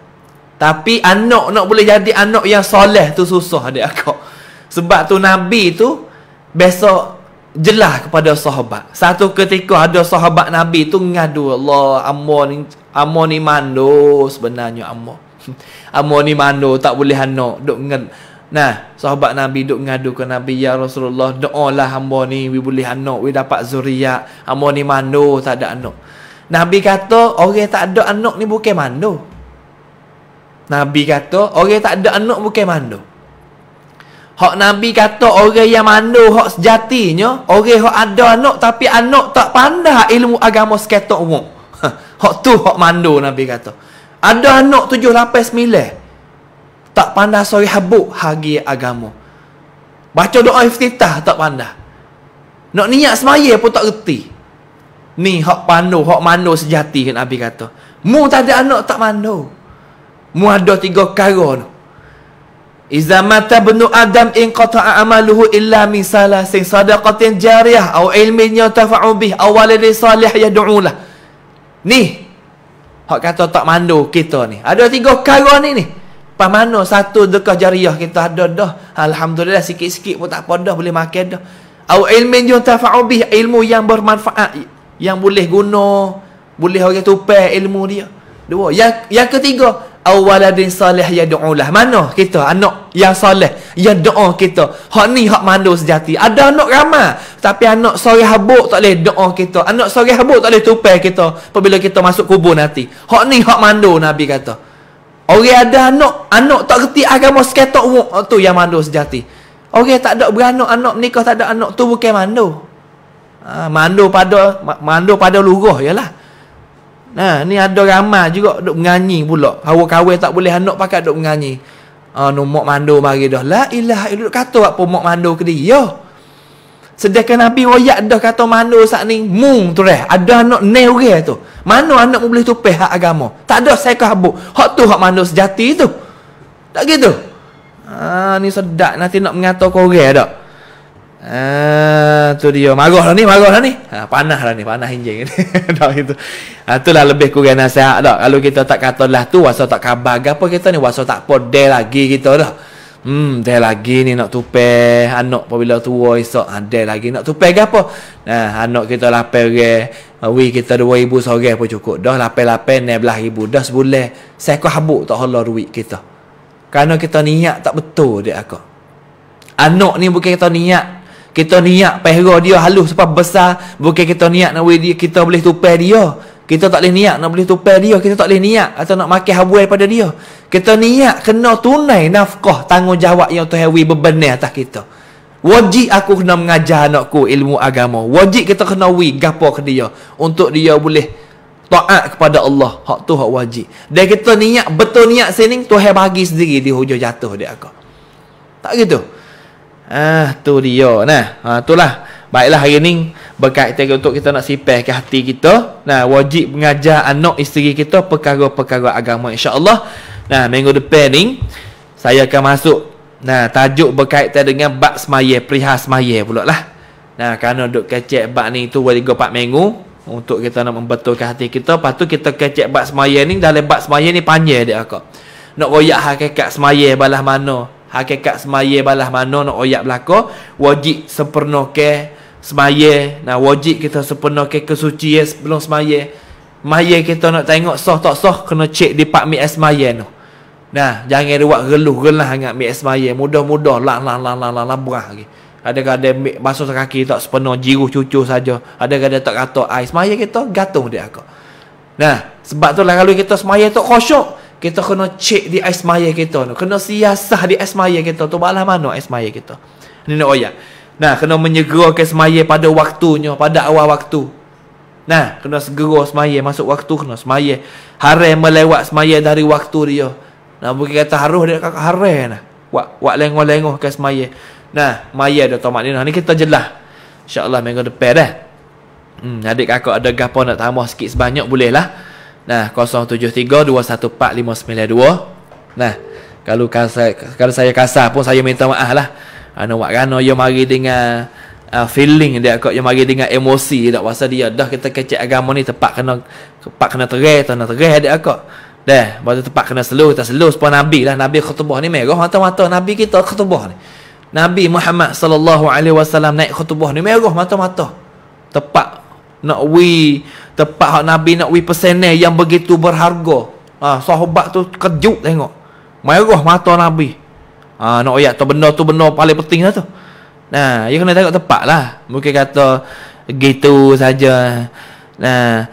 Tapi anak nak boleh jadi anak yang soleh tu susah dia aku. Sebab tu Nabi tu besok jelah kepada sahabat. Satu ketika ada sahabat Nabi tu ngadu Allah, amo ni amo ni mando sebenarnya amo. (laughs) Amo ni mando tak boleh anak duk ngad. Nah, sahabat Nabi duk ngadu ke Nabi ya Rasulullah, doalah hamba ni we boleh anak, we dapat zuriat. Amo ni mando tak ada anak. Nabi kata orang tak ada anak ni bukan mando. Nabi kata orang tak ada anak bukan mando. Hak Nabi kata orang yang mando hak sejatinya, orang hak ada anak tapi anak tak pandai ilmu agama seketok umum. (laughs) Hak tu hak mando Nabi kata. Ada anak tujuh, lapis sembilan. Tak pandai sorry habuk hagi agama. Baca doa iftitah tak pandai. Nak niat semaya pun tak reti. Ni hak pandu, hak mandu sejati kan Abi kata. Mu tak ada anak tak mandu. Mu ada tiga kara tu. Iza mata benu Adam in qata'a amaluhu illa min salasin sadaqatin jariyah au ilmin yatafa'u bih au walidin salih yad'ulah. Ni hak kata tak mandu kita ni. Ada tiga kara ni ni. Pas mana satu dekah jariyah kita ada dah. Alhamdulillah sikit-sikit pun tak apa dah boleh makan dah. Au ilmin yatafa'u bih ilmu yang bermanfaat yang boleh guna boleh orang tupai ilmu dia dua yang yang ketiga awwaladin salih ya du'ulah mana kita anak yang salih ya doa kita hak ni hak mandu sejati ada anak ramah tapi anak sore habuk tak boleh doa kita anak sore habuk tak boleh tupai kita apabila kita masuk kubur nanti hak ni hak mandu nabi kata orang ada anak anak tak reti agama seketok tu yang mandu sejati orang tak ada beranak anak menikah tak ada anak tu bukan mandu Ha, mandu pada mandu pada luruh jelah. Nah, ni ada ramai juga duk menganyi pula. Hawa kawin tak boleh anak pakai duk menganyi. Ah ha, uh, numak mandu mari dah. La ilaha illallah kata apa mak mandu ke dia? Yo. Sedekah Nabi royak dah kata mandu sak ni mung tu reh. Ada anak ne orang tu. Mana anak mau boleh tupeh hak agama? Tak ada saya ke habuk. Hak tu hak mandu sejati tu. Tak gitu. Ah uh, ni sedak nanti nak mengata kau orang tak? Ah, tu dia. magoh lah ni, magoh lah ni. Ha, panah lah ni, panah injing ni. tak itu. Ha, lah lebih kurang nasihat tak. Kalau kita tak kata lah tu, wasa tak khabar ke apa kita ni. Wasa tak apa, dia lagi kita dah. Hmm, dia lagi ni nak tupai. Anak apabila tua esok, ha, ah, dia lagi nak tupai ke apa. Nah, ha, anak kita lapar ke. Wih ah, kita dua ribu sore pun cukup. Dah lapar-lapar, ni belah ibu Dah sebulan. Saya kau habuk tak halau duit kita. Kerana kita niat tak betul dia aku. Anak ni bukan kita niat kita niat pera dia halus sebab besar. Bukan kita niat nak boleh dia, kita boleh tupai dia. Kita tak boleh niat nak boleh tupai dia. Kita tak boleh niat atau nak makan habu daripada dia. Kita niat kena tunai nafkah tanggungjawab yang Tuhan we bebenai atas kita. Wajib aku kena mengajar anakku ilmu agama. Wajib kita kena we gapo ke dia untuk dia boleh taat kepada Allah. Hak tu hak wajib. Dan kita niat betul niat sini Tuhan bagi sendiri di hujung jatuh dia aku. Tak gitu. Ah tu dia nah. Ha itulah. Baiklah hari ni berkaitan untuk kita nak sipeh ke hati kita. Nah, wajib mengajar anak isteri kita perkara-perkara agama insya-Allah. Nah, minggu depan ni saya akan masuk nah tajuk berkaitan dengan bab semaya, perihal semaya pula lah. Nah, kerana duk kecek bab ni tu wali go 4 minggu untuk kita nak membetulkan hati kita, lepas tu kita kecek bab semaya ni dalam bab semaya ni panjang dia aku. Nak royak hakikat semaya balah mana? hakikat semaya balah mana nak oyak belako. wajib sempurna ke semaya nah wajib kita sempurna ke kesucian sebelum semaya maya kita nak tengok sah tak sah kena cek di pak mi esmaya tu nah jangan buat geluh gelah hangat mi esmaya mudah-mudah la la la la la lah, lah, lah, lah lagi ada kada basuh kaki tak sepenuh jiruh cucu saja ada kada tak kata ai semaya kita gatung dia aku nah sebab tu lah kalau kita semaya tak khusyuk kita kena cek di ais maya kita tu. Kena siasah di ais maya kita tu. Balah mana ais maya kita. Ini nak oya. Nah, kena menyegera ke semaya pada waktunya. Pada awal waktu. Nah, kena segera semaya. Masuk waktu kena semaya. Hari melewat semaya dari waktu dia. Nah, bukan kata haruh dia kakak hari nah. Wak, wak lengoh-lengoh ke semaya. Nah, maya dia tomat ni. Ini kita jelah. InsyaAllah minggu depan dah. Hmm, adik kakak ada gapa nak tambah sikit sebanyak boleh lah. Nah, 0732149592. Nah, kalau saya, kalau saya kasar pun saya minta maaf lah. Ano wak rano yo mari dengan uh, feeling dia kok yo mari dengan emosi dak pasal dia dah kita kecek agama ni tepat kena tepat kena terai tu nak terai dia kok. Dah, baru tepat kena slow, tak slow sepuluh Nabi lah. Nabi khutbah ni merah, mata-mata Nabi kita khutbah ni. Nabi Muhammad sallallahu alaihi wasallam naik khutbah ni merah mata-mata. Tepat nak we Tepat hak Nabi nak wi pesene yang begitu berharga. Ha, sahabat tu kejut tengok. Merah mata Nabi. Ha, nak ayat tu benda tu benda paling penting lah tu. Nah, ha, dia kena tengok tepat lah. Mungkin kata gitu saja. Nah,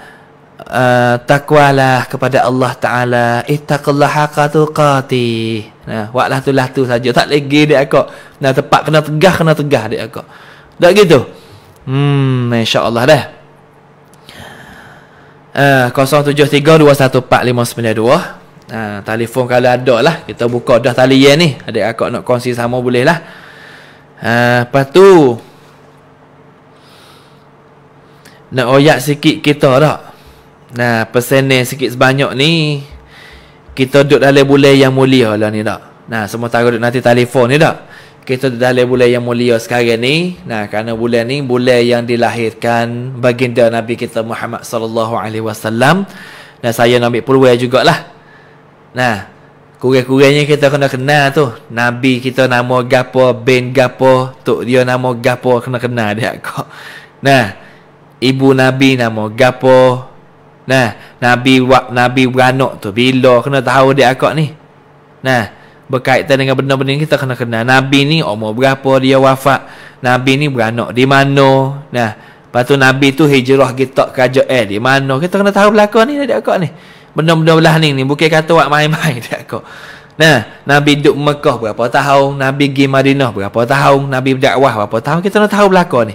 ha, uh, takwalah kepada Allah Ta'ala Ittaqallah haqa tuqati Nah, Waklah tu lah tu saja Tak lagi dia aku Nah, tepat kena tegah Kena tegah dia aku Tak gitu Hmm, insyaAllah dah uh, 0732149592 uh, Telefon kalau ada lah Kita buka dah tali yang ni Adik akak nak kongsi sama boleh lah uh, Lepas tu Nak oyak sikit kita tak Nah pesen ni sikit sebanyak ni Kita duduk dalam bulan yang mulia lah ni tak Nah semua tak duduk nanti telefon ni tak kita dalam bulan yang mulia sekarang ni nah kerana bulan ni bulan yang dilahirkan baginda Nabi kita Muhammad sallallahu alaihi wasallam dan saya nak ambil peluang jugalah nah kurang-kurangnya kita kena kenal tu Nabi kita nama gapo bin gapo tok dia nama gapo kena kenal dia kok nah ibu Nabi nama gapo nah Nabi wak Nabi beranak tu bila kena tahu dia kok ni nah berkaitan dengan benda-benda kita kena kena Nabi ni umur berapa dia wafat Nabi ni beranak di mana nah lepas tu Nabi tu hijrah kita ke kerajaan eh, di mana kita kena tahu belakang ni dekat kau ni benda-benda belah ni ni bukan kata buat main-main (laughs) dekat kau nah Nabi duk Mekah berapa tahun Nabi pergi Madinah berapa tahun Nabi berdakwah berapa tahun kita kena tahu belakang ni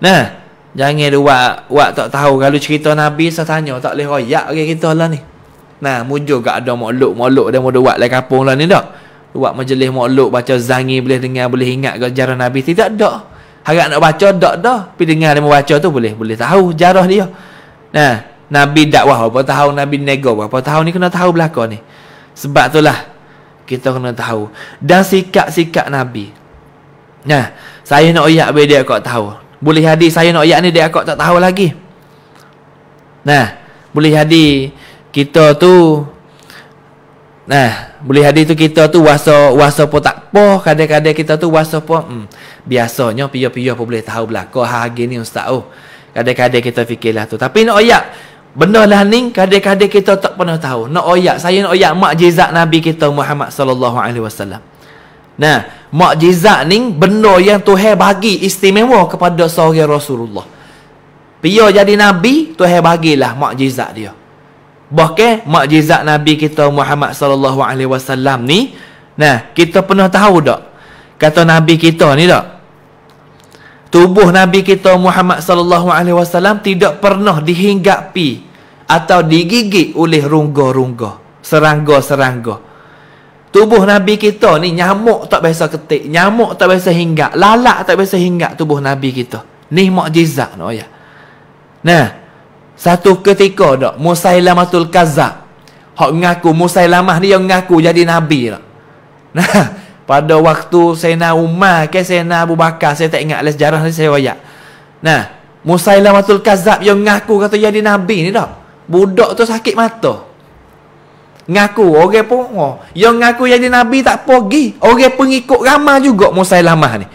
nah jangan buat buat tak tahu kalau cerita Nabi saya tanya tak boleh royak ke kita lah ni Nah, mujur gak ada makhluk-makhluk dia mau buat lah kampung lah ni tak? buat majlis makhluk baca zangi boleh dengar boleh ingat ke jarah Nabi tidak ada harap nak baca tak ada tapi dengar dia baca tu boleh boleh tahu jarah dia nah Nabi dakwah apa tahu Nabi nego apa tahu ni kena tahu belakang ni sebab itulah kita kena tahu dan sikap-sikap Nabi nah saya nak ayat boleh dia kau tahu boleh hadis saya nak ayat ni dia kau tak tahu lagi nah boleh hadis kita tu nah boleh hadir tu kita tu waso waso pun tak apa kadang-kadang kita tu waso pun hmm, biasanya pia-pia pun boleh tahu belaka hari ni ustaz oh kadang-kadang kita fikirlah tu tapi nak oyak benda lah ni kadang-kadang kita tak pernah tahu nak oyak saya nak oyak mukjizat nabi kita Muhammad sallallahu alaihi wasallam nah mukjizat ni benda yang Tuhan bagi istimewa kepada seorang Rasulullah Pia jadi Nabi, Tuhan bagilah mukjizat dia. Bahkan mukjizat Nabi kita Muhammad sallallahu alaihi wasallam ni, nah, kita pernah tahu tak? Kata Nabi kita ni tak? Tubuh Nabi kita Muhammad sallallahu alaihi wasallam tidak pernah dihinggapi atau digigit oleh rongga-rongga, serangga-serangga. Tubuh Nabi kita ni nyamuk tak biasa ketik, nyamuk tak biasa hinggap, lalat tak biasa hinggap tubuh Nabi kita. Ni mukjizat noh ya. Nah, satu ketika dak Musailamatul Kazab. Hak ngaku Musailamah ni yang ngaku jadi nabi dak. (laughs) Nah, pada waktu Sayyidina Umar ke Sayyidina Abu Bakar, saya tak ingat lah sejarah ni saya waya. Nah, Musailamatul Kazab yang ngaku kata jadi nabi ni dak. Budak tu sakit mata. Ngaku orang pun oh. Yang ngaku jadi Nabi tak pergi Orang pengikut ramah juga Musailamah ni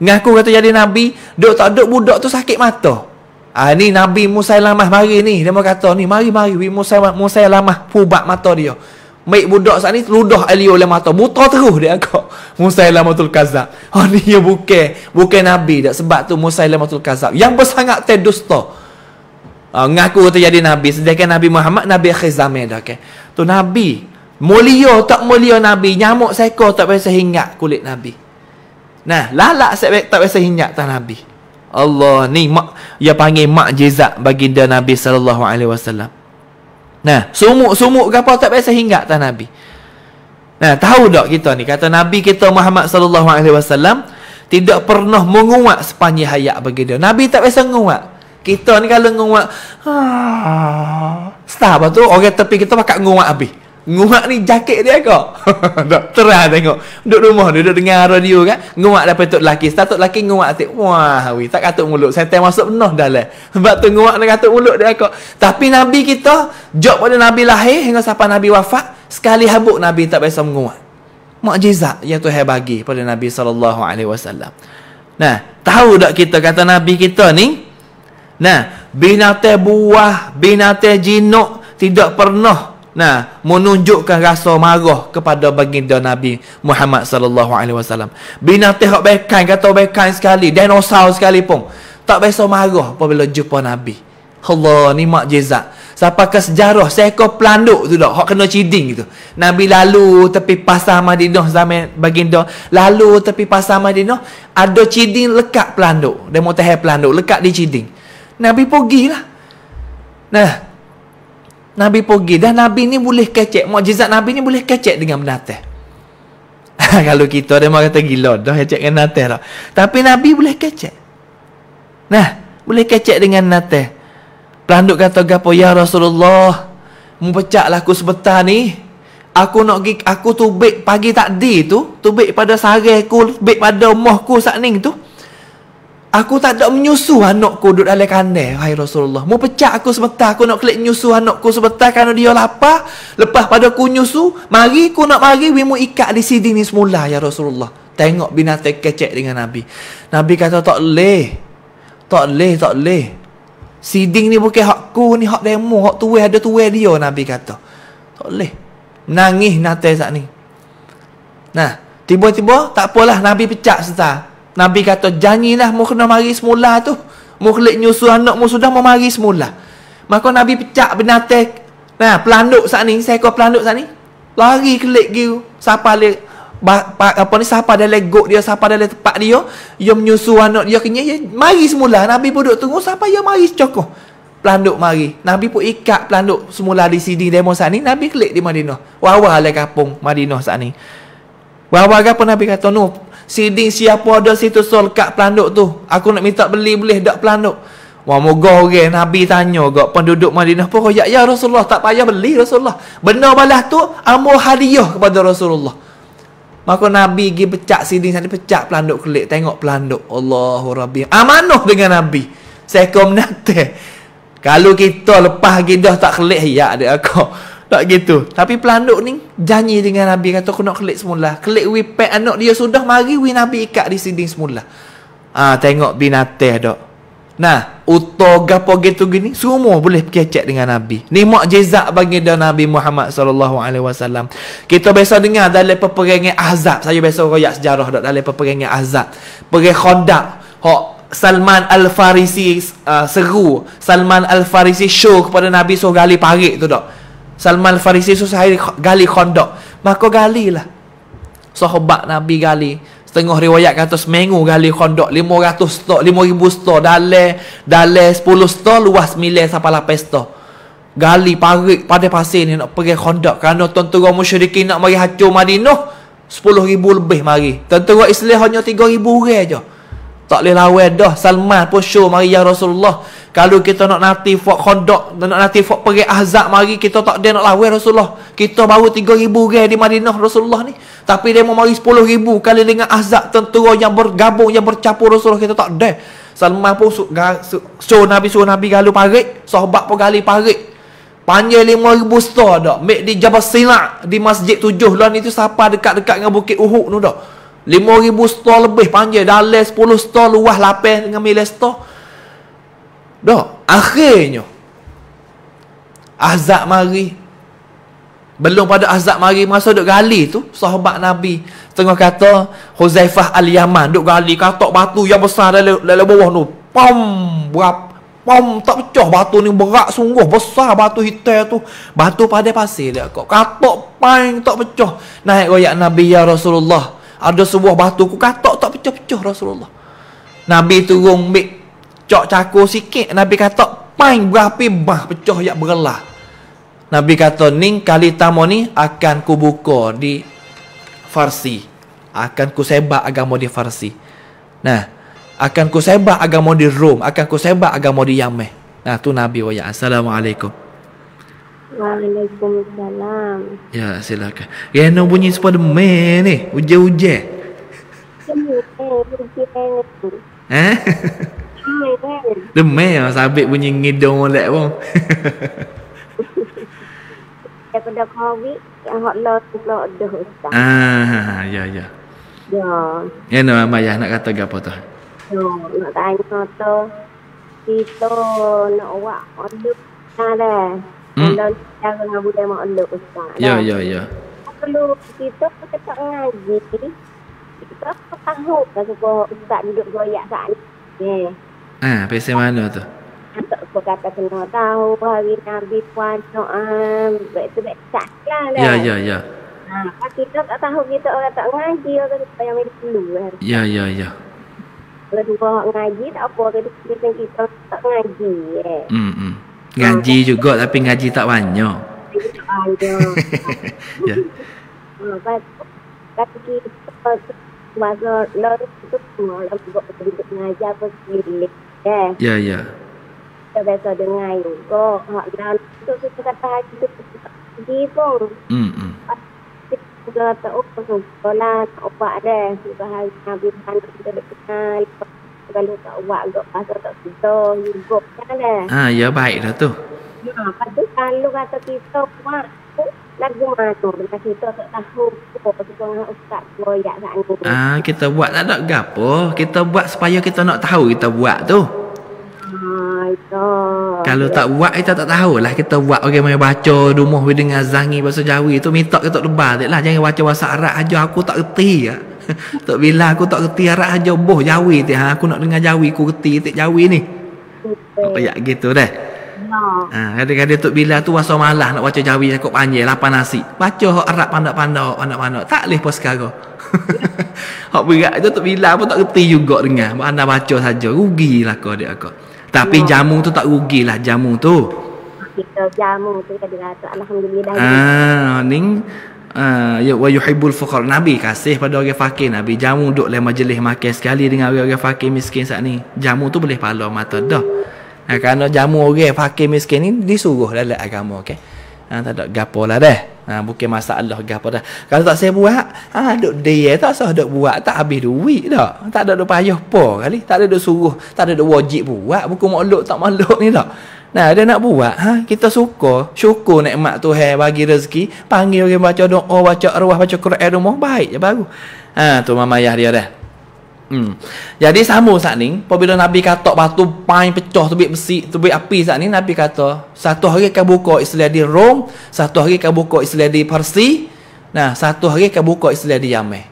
Ngaku kata jadi Nabi dok tak dok budak tu sakit mata Ah ni Nabi Musailamah mari ni. Dia mau kata ni mari mari wi Musailamah Musailamah pubak mata dia. Baik budak saat ni ludah alio oleh mata. Buta terus dia kau. (laughs) Musailamatul Kazab. (laughs) oh ni ya bukan bukan nabi dak sebab tu Musailamatul Kazab. Yang bersangat tedusta. Ah ngaku tu jadi nabi sedangkan Nabi Muhammad Nabi akhir zaman dah okay. Tu nabi mulia tak mulia nabi, nyamuk seekor tak biasa hingat kulit nabi. Nah, lalak tak biasa hingat tanah nabi. Allah ni mak ya panggil makjizat baginda Nabi sallallahu alaihi wasallam. Nah, sumuk-sumuk ke apa tak biasa hingga tanah Nabi. Nah, tahu tak kita ni kata Nabi kita Muhammad sallallahu alaihi wasallam tidak pernah menguat sepanjang hayat baginda. Nabi tak biasa menguat. Kita ni kalau menguat, ah, setah apa tu? Orang tepi kita pakai menguat habis. Nguak ni jaket dia ke? Tak terah tengok. Duduk rumah dia duduk dengar radio kan. Nguak dapat tok laki, start tok laki nguak tik. Wah, wi tak katuk mulut. Setan masuk benar dalam. Sebab tu nguak nak katuk mulut dia ke. Tapi nabi kita, job pada nabi lahir hingga sampai nabi wafat, sekali habuk nabi tak biasa menguak. Mukjizat yang Tuhan bagi pada nabi sallallahu alaihi wasallam. Nah, tahu tak kita kata nabi kita ni? Nah, binatang buah, binatang jinuk tidak pernah Nah, menunjukkan rasa marah kepada baginda Nabi Muhammad sallallahu alaihi wasallam. Binatang hak bekan kata bekan sekali, dinosaur sekali pun tak biasa marah apabila jumpa Nabi. Allah ni mak mukjizat. Siapa ke sejarah ko pelanduk tu dak hak kena ciding gitu. Nabi lalu tepi pasar Madinah zaman baginda, lalu tepi pasar Madinah ada ciding lekat pelanduk. Dia mau tahan pelanduk lekat di ciding. Nabi pergilah. Nah, Nabi pergi dah Nabi ni boleh kecek mukjizat Nabi ni boleh kecek dengan menateh (laughs) kalau kita ada orang kata gila dah kecek dengan natah lah tapi Nabi boleh kecek nah boleh kecek dengan natah pelanduk kata gapo ya Rasulullah mempecaklah aku sebentar ni aku nak gig aku tubik pagi takdi tu tubik pada sarai aku tubik pada rumah aku sakning tu Aku tak ada menyusu anakku duduk dalam kandai. Hai Rasulullah. Mau pecah aku sebentar. Aku nak klik menyusu anakku sebentar. Kerana dia lapar. Lepas pada aku menyusu. Mari aku nak mari. We mau ikat di sini ni semula. Ya Rasulullah. Tengok binatang kecek dengan Nabi. Nabi kata tak leh. Tak leh, tak leh. Siding ni bukan hakku ni. Hak demo. Hak tuwe. Ada tuwe dia. Nabi kata. Tak leh. Menangis nanti saat ni. Nah. Tiba-tiba tak apalah. Nabi pecah setelah. Nabi kata janjilah mu kena mari semula tu. Mu kelik nyusu anak mu sudah memari semula. Maka Nabi pecah benatek. Nah, pelanduk saat ni, seekor pelanduk saat ni. Lari kelik gitu. Siapa le apa, apa ni siapa dalam legok dia, siapa dalam tepat dia, dia menyusu anak dia kenya dia ya, mari semula. Nabi pun duk tunggu siapa dia ya mari cokoh. Pelanduk mari. Nabi pun ikat pelanduk semula di sini demo saat ni. Nabi klik di Madinah. Wawa le lah kampung Madinah saat ni. Bawa apa Nabi kata, tu? Siding siapa ada situ sol kat pelanduk tu. Aku nak minta beli boleh dak pelanduk. Wah moga orang Nabi tanya gak penduduk Madinah pun royak ya Rasulullah tak payah beli Rasulullah. Benar balas tu amu hadiah kepada Rasulullah. Maka Nabi pergi pecak siding sana pecak pelanduk kelik tengok pelanduk Allahu Rabbi. Amanah dengan Nabi. Saya kom Kalau kita lepas gedah tak kelik ya ada aku. Tak gitu. Tapi pelanduk ni janji dengan Nabi kata aku nak klik semula. Klik we pet anak dia sudah mari we Nabi ikat di sini semula. Ah ha, tengok binatang dok. Nah, uto gapo gitu gini semua boleh kecek dengan Nabi. Ni mukjizat bagi dia Nabi Muhammad sallallahu alaihi wasallam. Kita biasa dengar dalam peperangan Ahzab. Saya biasa royak sejarah dok dalam peperangan Ahzab. Perang Khandaq. Hok Salman Al-Farisi uh, seru. Salman Al-Farisi show kepada Nabi suruh gali parit tu dok. Salman Farisi so saya gali kondok. Maka gali lah. Sahabat Nabi gali. Setengah riwayat kata seminggu gali kondok. 500 stok, 5000 stok. Dale, dale 10 stok, luas milih sampai lapis stok. Gali parik pada pasir ni nak pergi kondok. Kerana tentu tuan musyriki nak mari hacu Madinah. 10000 lebih mari. Tuan-tuan Islam hanya 3000 orang je. Tak boleh lawan dah Salman pun show mari ya Rasulullah. Kalau kita nak nanti fuak kondok, nak nanti fuak pergi azab mari, kita tak ada nak lawan Rasulullah. Kita baru 3,000 orang di Madinah Rasulullah ni. Tapi dia mau mari 10,000 kali dengan azab tentera yang bergabung, yang bercapur Rasulullah, kita tak ada. Salman pun suruh su, su, Nabi, suruh Nabi galu parik. Sahabat pun gali parik. Panjang 5,000 star dah. Mek di Jabal Sinak, di Masjid 7. Lain itu sapa dekat-dekat dengan Bukit Uhud tu dah. Lima ribu store lebih panjang. Dalai sepuluh store luas lapis dengan milik store. Dah. Akhirnya. Azab mari. Belum pada azab mari. Masa duk gali tu. Sahabat Nabi. Tengah kata. Huzaifah Al-Yaman. Duk gali. Katok batu yang besar dari, dari bawah tu. Pom. Berap. Pom. Tak pecah batu ni. Berat sungguh. Besar batu hitam tu. Batu pada pasir dia kok. Katok pang. Tak pecah. Naik royak Nabi Ya Rasulullah. Ada sebuah batu ku katok tak pecah-pecah Rasulullah. Nabi turun ambil cok cakur sikit. Nabi kata, pain berapi bah pecah yak berlah. Nabi kata, ni kali tamu ni akan ku buka di Farsi. Akan ku sebak agama di Farsi. Nah, akan ku sebak agama di Rom. Akan ku sebak agama di Yameh. Nah, tu Nabi wa ya. Assalamualaikum. Waalaikumsalam. Ya, silakan. nak bunyi Spiderman ni. Uje-uje. Eh? Demai lah sabit bunyi ngidong oleh pun. Daripada COVID, yang hak lah tu lah ada Ah, ya, ya. Ya. Ya, nama ayah nak kata apa tu? Ya, nak tanya tu. Kita nak buat order. Nah, dah. Hmm. Dan cara ngabu dia mak lu ustaz. Ya ya ya. Perlu kita kita ngaji, kita tak tahu kalau kau ustaz duduk goyak saat ini. Okay. Eh. Ha, ah, pesa mana tu? Tak kau kata kena tahu hari Nabi puan soal. Betul betul tak lah. Ya kan? ya ya. Ha, kan kita tak tahu kita orang tak ngaji orang tak yang medis dulu. Kan? Ya ya ya. Kalau dua ngaji tak apa kita kita tak ngaji. Eh. Hmm. Eh ngaji juga tapi ngaji tak banyak. Ada. ya. Tapi masa lor itu semua lor untuk ngajar pergi. Ya ya. Saya biasa dengar juga. Dan itu saya kata itu pergi pun. Hmm hmm. Kita tak apa-apa. Kita tak apa-apa. Kita tak apa-apa. Kita tak kalau tak buat agak pasal tak kita hidup kan eh. Ah ya baik dah tu. Ya, lepas tu kalau kata kita buat tu lagu mana tu bila kita tak tahu apa oh, kita nak ustaz royak kan. Ha, ah kita buat tak ada gapo, kita buat supaya kita nak tahu kita buat tu. Ah, kalau tak buat kita tak tahu lah kita buat orang okay, main baca rumah dengan zangi bahasa jawi itu minta kita lebar lah jangan baca bahasa arab aja aku tak erti ya. (laughs) Tak Bila aku tak kerti arah aja boh jawi ti ha aku nak dengar jawi aku kerti ti jawi ni. Tak payah gitu deh. Ha kadang-kadang Tok Bila tu rasa malas nak baca jawi aku panjang lapan nasi. Baca hok arah pandak-pandak anak-anak tak leh pos sekarang. (laughs) hok berat tu Tok Bila pun tak kerti juga dengar. Mana baca saja rugilah kau dia aku. Tapi no. jamu tu tak rugilah jamu tu. Kita jamu tu kadang-kadang Alhamdulillah. Ah, ha, ning Ah, ya uh, wa yuhibbul fuqar nabi kasih pada orang fakir nabi jamu duduk le majlis makan sekali dengan orang-orang fakir miskin saat ni jamu tu boleh pala mata dah nah, kerana jamu orang fakir miskin ni disuruh dalam agama okey ha, tak ada gapo deh lah ha, ah, bukan masalah gapo dah kalau tak saya buat Ah duk dia tak sah duk buat tak habis duit dah tak ada duk payah apa kali tak ada duk suruh tak ada duk wajib buat bukan makhluk tak makhluk ni dah Nah, ada nak buat. Ha? Kita suka. Syukur mak tu hai, bagi rezeki. Panggil orang baca doa, baca arwah, baca Quran rumah. Baik je baru. Ha, tu mama ayah dia dah. Hmm. Jadi sama saat ni. Apabila Nabi kata batu pain pecah tu, besi, tu api saat ni. Nabi kata, satu hari kau buka Islam di Rom. Satu hari kau buka Islam di Parsi. Nah, satu hari kau buka Islam di Yameh.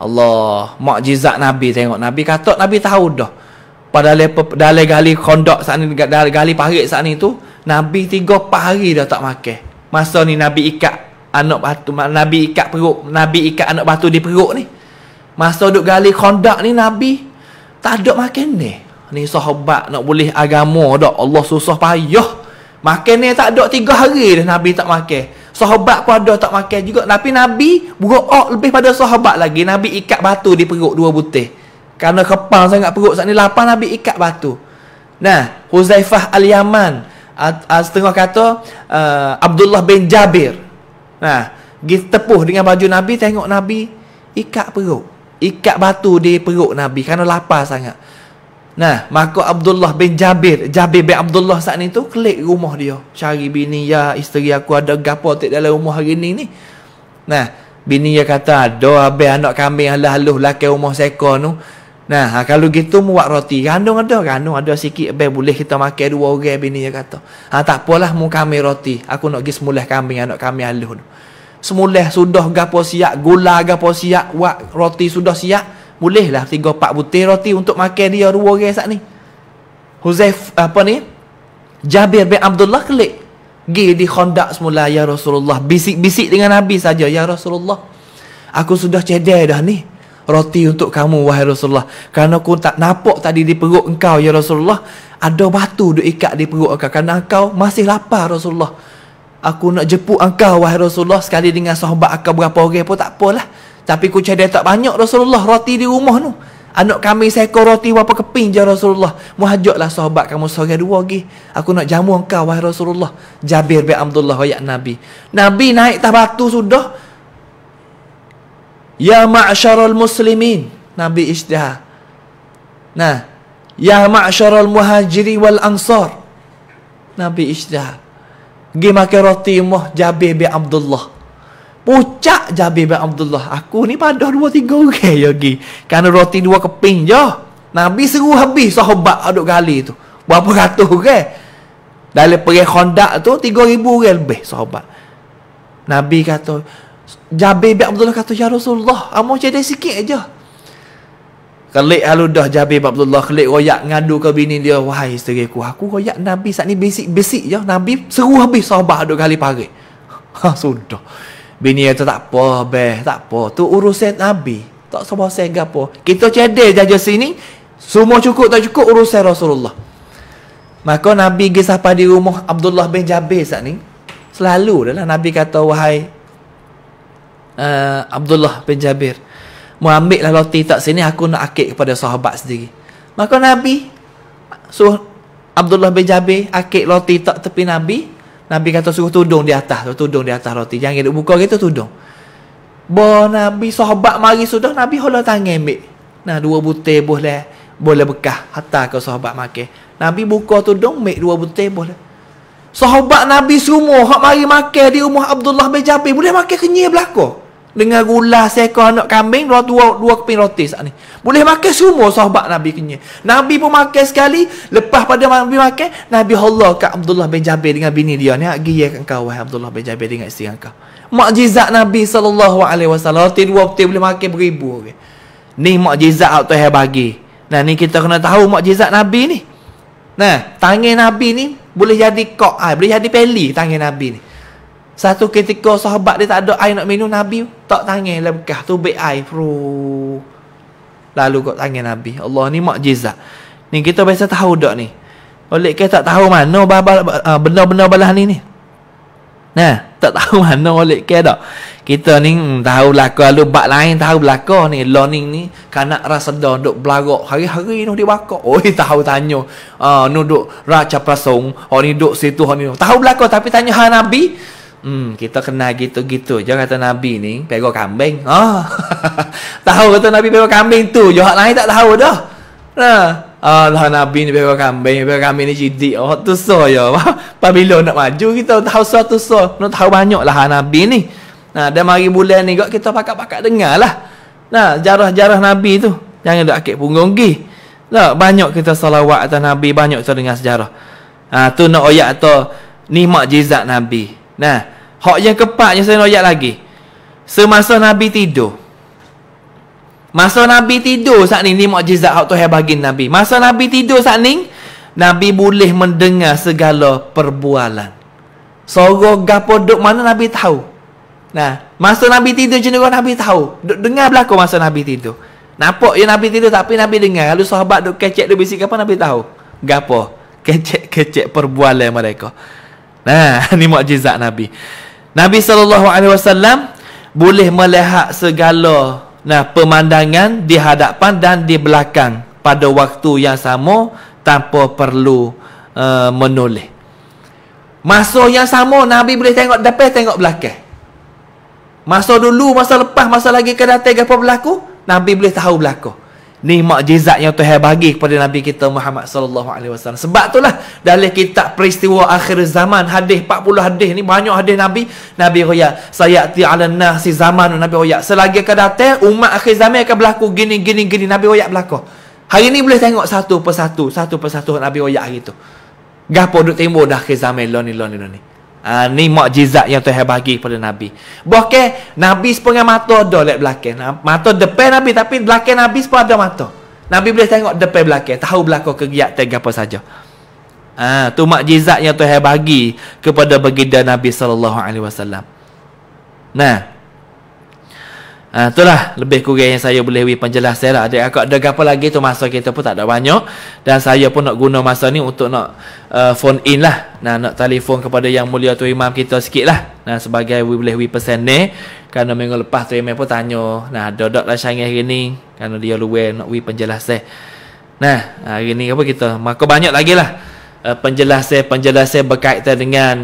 Allah, mukjizat Nabi tengok. Nabi kata, Nabi tahu dah pada le dalam gali kondok saat sana dekat gali parit sana tu nabi tiga 4 dah tak makan masa ni nabi ikat anak batu nabi ikat perut nabi ikat anak batu di perut ni masa duk gali kondok ni nabi tak ada makan ni ni sahabat nak boleh agama dak Allah susah payah makan ni tak ada tiga hari dah nabi tak makan sahabat pun ada tak makan juga tapi nabi buruk lebih pada sahabat lagi nabi ikat batu di perut dua butir kerana kepal sangat perut saat ni lapar Nabi ikat batu. Nah, Huzaifah al-Yaman uh, uh, setengah kata uh, Abdullah bin Jabir. Nah, pergi tepuh dengan baju Nabi tengok Nabi ikat perut. Ikat batu di perut Nabi kerana lapar sangat. Nah, maka Abdullah bin Jabir, Jabir bin Abdullah saat ni tu klik rumah dia. Cari bini ya, isteri aku ada gapo tak dalam rumah hari ni ni. Nah, bini dia kata, doa habis anak kambing halah-halah lelaki rumah seka tu. Nah, ha, kalau gitu muat roti. Gandung ada, gandung ada sikit. Be, boleh kita makan dua orang bini dia kata. Ha, tak apalah, mu kami roti. Aku nak pergi semula kambing, anak kami aluh. Semula sudah gapo siap, gula gapo siap, buat roti sudah siap. Boleh lah, tiga empat butir roti untuk makan dia dua orang saat ni. Huzaif, apa ni? Jabir bin Abdullah kelik. Gi di khondak semula, Ya Rasulullah. Bisik-bisik dengan Nabi saja, Ya Rasulullah. Aku sudah cedek dah ni roti untuk kamu wahai Rasulullah. Kerana aku tak nampak tadi di perut engkau ya Rasulullah. Ada batu duk ikat di perut engkau. Kerana engkau masih lapar Rasulullah. Aku nak jemput engkau wahai Rasulullah. Sekali dengan sahabat aku berapa orang pun tak apalah. Tapi aku cari tak banyak Rasulullah roti di rumah tu. Anak kami seekor roti berapa keping je Rasulullah. Muhajaklah sahabat kamu sore dua lagi. Aku nak jamu engkau wahai Rasulullah. Jabir bin Abdullah wa ya Nabi. Nabi naik tak batu sudah. Ya ma'asyarul muslimin Nabi Ishtihar Nah Ya ma'asyarul muhajiri wal ansar Nabi Ishtihar Gi makan roti muh Jabir bin Abdullah Pucak Jabir bin Abdullah Aku ni pada dua tiga orang okay, ya gi Kerana roti dua keping je Nabi seru habis sahabat aduk kali tu Berapa kata orang Dari perih kondak tu Tiga ribu orang lebih sahabat Nabi kata Jabir bin Abdullah kata, Ya Rasulullah, amu ah, cedek sikit aja. Kelik haludah Jabir bin Abdullah, kelik royak ngadu ke bini dia, wahai isteri ku, aku royak Nabi saat ni besik-besik je. Nabi seru habis sahabat dua kali pagi. (laughs) Ha, sudah. Bini dia tak apa, beh, tak apa. Tu urusan Nabi. Tak semua sehingga apa. Kita cedek jaja sini, semua cukup tak cukup urusan Rasulullah. Maka Nabi pergi sampai di rumah Abdullah bin Jabir saat ni. Selalu dah lah Nabi kata, wahai uh, Abdullah bin Jabir Mau ambil lah roti tak sini Aku nak akik kepada sahabat sendiri Maka Nabi Suruh Abdullah bin Jabir Akik roti tak tepi Nabi Nabi kata suruh tudung di atas Tudung di atas roti Jangan duduk buka gitu tudung Bo Nabi sahabat mari sudah Nabi hola tangan ambil Nah dua butir boleh Boleh bekah Hatta ke sahabat makan Nabi buka tudung Ambil dua butir boleh Sahabat Nabi semua Hak mari makan di rumah Abdullah bin Jabir Boleh makan kenyir belakang dengan gula seekor anak kambing dua dua, dua keping roti saat ni. Boleh makan semua sahabat Nabi kenya. Nabi pun makan sekali, lepas pada Nabi makan, Nabi Allah kat Abdullah bin Jabir dengan bini dia ni agi ya kan kau Abdullah bin Jabir dengan isteri kau. Mukjizat Nabi sallallahu alaihi wasallam. Roti dua peti boleh makan beribu orang. Okay. Ni mukjizat Allah Tuhan bagi. Nah ni kita kena tahu mukjizat Nabi ni. Nah, tangan Nabi ni boleh jadi kok, ha, boleh jadi peli tangan Nabi ni. Satu ketika sahabat dia tak ada air nak minum Nabi tak tangis dalam bekas tu baik air. Fru. Lalu kau tangis Nabi. Allah ni mukjizat. Ni kita biasa tahu dak ni. Oleh ke tak tahu mana ah, benda-benda belah ni ni. Nah, tak tahu (laughs) mana oleh ke dak. Kita ni hmm, tahu lah lalu bab lain tahu belaka ni learning ni kan rasa dah duk belarak hari-hari ni dia bakok. (laughs) Oi tahu tanya. Ah uh, nu duk raca prasong, hari duk situ hari ni. Tahu belaka tapi tanya ha nabi, Hmm, kita kena gitu-gitu. Jangan kata Nabi ni pegang kambing. Ah. Oh. (laughs) tahu kata Nabi pegang kambing tu. Johak lain tak tahu dah. Nah. Allah Nabi ni pegang kambing. Pegang kambing ni jidik. Oh, tu so ya. (laughs) Pabila nak maju kita tahu so so. Nak tahu banyak lah Nabi ni. Nah, dan mari bulan ni kot kita pakat-pakat dengar lah. Nah, jarah-jarah Nabi tu. Jangan duk akik punggung gi. Nah, banyak kita salawat atas Nabi. Banyak kita dengar sejarah. Ah, tu nak oyak atau nikmat makjizat Nabi. Nah, hak yang keempatnya saya royak lagi. Semasa Nabi tidur. Masa Nabi tidur saat ni, ni mukjizat hak Tuhan bagi Nabi. Masa Nabi tidur saat ni, Nabi boleh mendengar segala perbualan. Sorok gapo duk mana Nabi tahu. Nah, masa Nabi tidur jenis Nabi tahu. Duk dengar belaka masa Nabi tidur. Nampak ya Nabi tidur tapi Nabi dengar. Lalu sahabat duk kecek duk bisik apa Nabi tahu. Gapo? Kecek-kecek perbualan mereka. Nah, (laughs) ni mukjizat Nabi. Nabi sallallahu alaihi wasallam boleh melihat segala nah pemandangan di hadapan dan di belakang pada waktu yang sama tanpa perlu uh, menoleh. Masa yang sama Nabi boleh tengok depan tengok belakang. Masa dulu, masa lepas, masa lagi ke datang apa berlaku, Nabi boleh tahu berlaku ni mukjizat yang Tuhan bagi kepada Nabi kita Muhammad sallallahu alaihi wasallam. Sebab itulah dalam kitab peristiwa akhir zaman hadis 40 hadis ni banyak hadis Nabi Nabi roya sayati ala nasi zaman Nabi roya selagi ke datang umat akhir zaman akan berlaku gini gini gini Nabi roya berlaku. Hari ni boleh tengok satu persatu satu persatu Nabi roya hari tu. Gapo duk timbo dah akhir zaman lo ni lo ni lo ni. Uh, ni mukjizat yang Tuhan bagi kepada Nabi. Bahkan Nabi sepengah mata ada lek belakang. Mata depan Nabi tapi belakang Nabi pun ada mata. Nabi boleh tengok depan belakang, tahu belakang kegiatan apa saja. Ah, uh, tu mukjizat yang Tuhan bagi kepada baginda Nabi sallallahu alaihi wasallam. Nah, Ha, itulah lebih kurang yang saya boleh penjelasan lah. aku ada apa lagi tu masa kita pun tak ada banyak. Dan saya pun nak guna masa ni untuk nak uh, phone in lah. Nah, nak telefon kepada yang mulia tu imam kita sikit lah. Nah, sebagai we boleh we pesan ni. Kerana minggu lepas tu imam pun tanya. Nah, dodok lah sangat hari ni. Kerana dia luar nak we penjelasan. Nah, hari ni apa kita? Maka banyak lagi lah. Uh, ah, penjelasan-penjelasan berkaitan dengan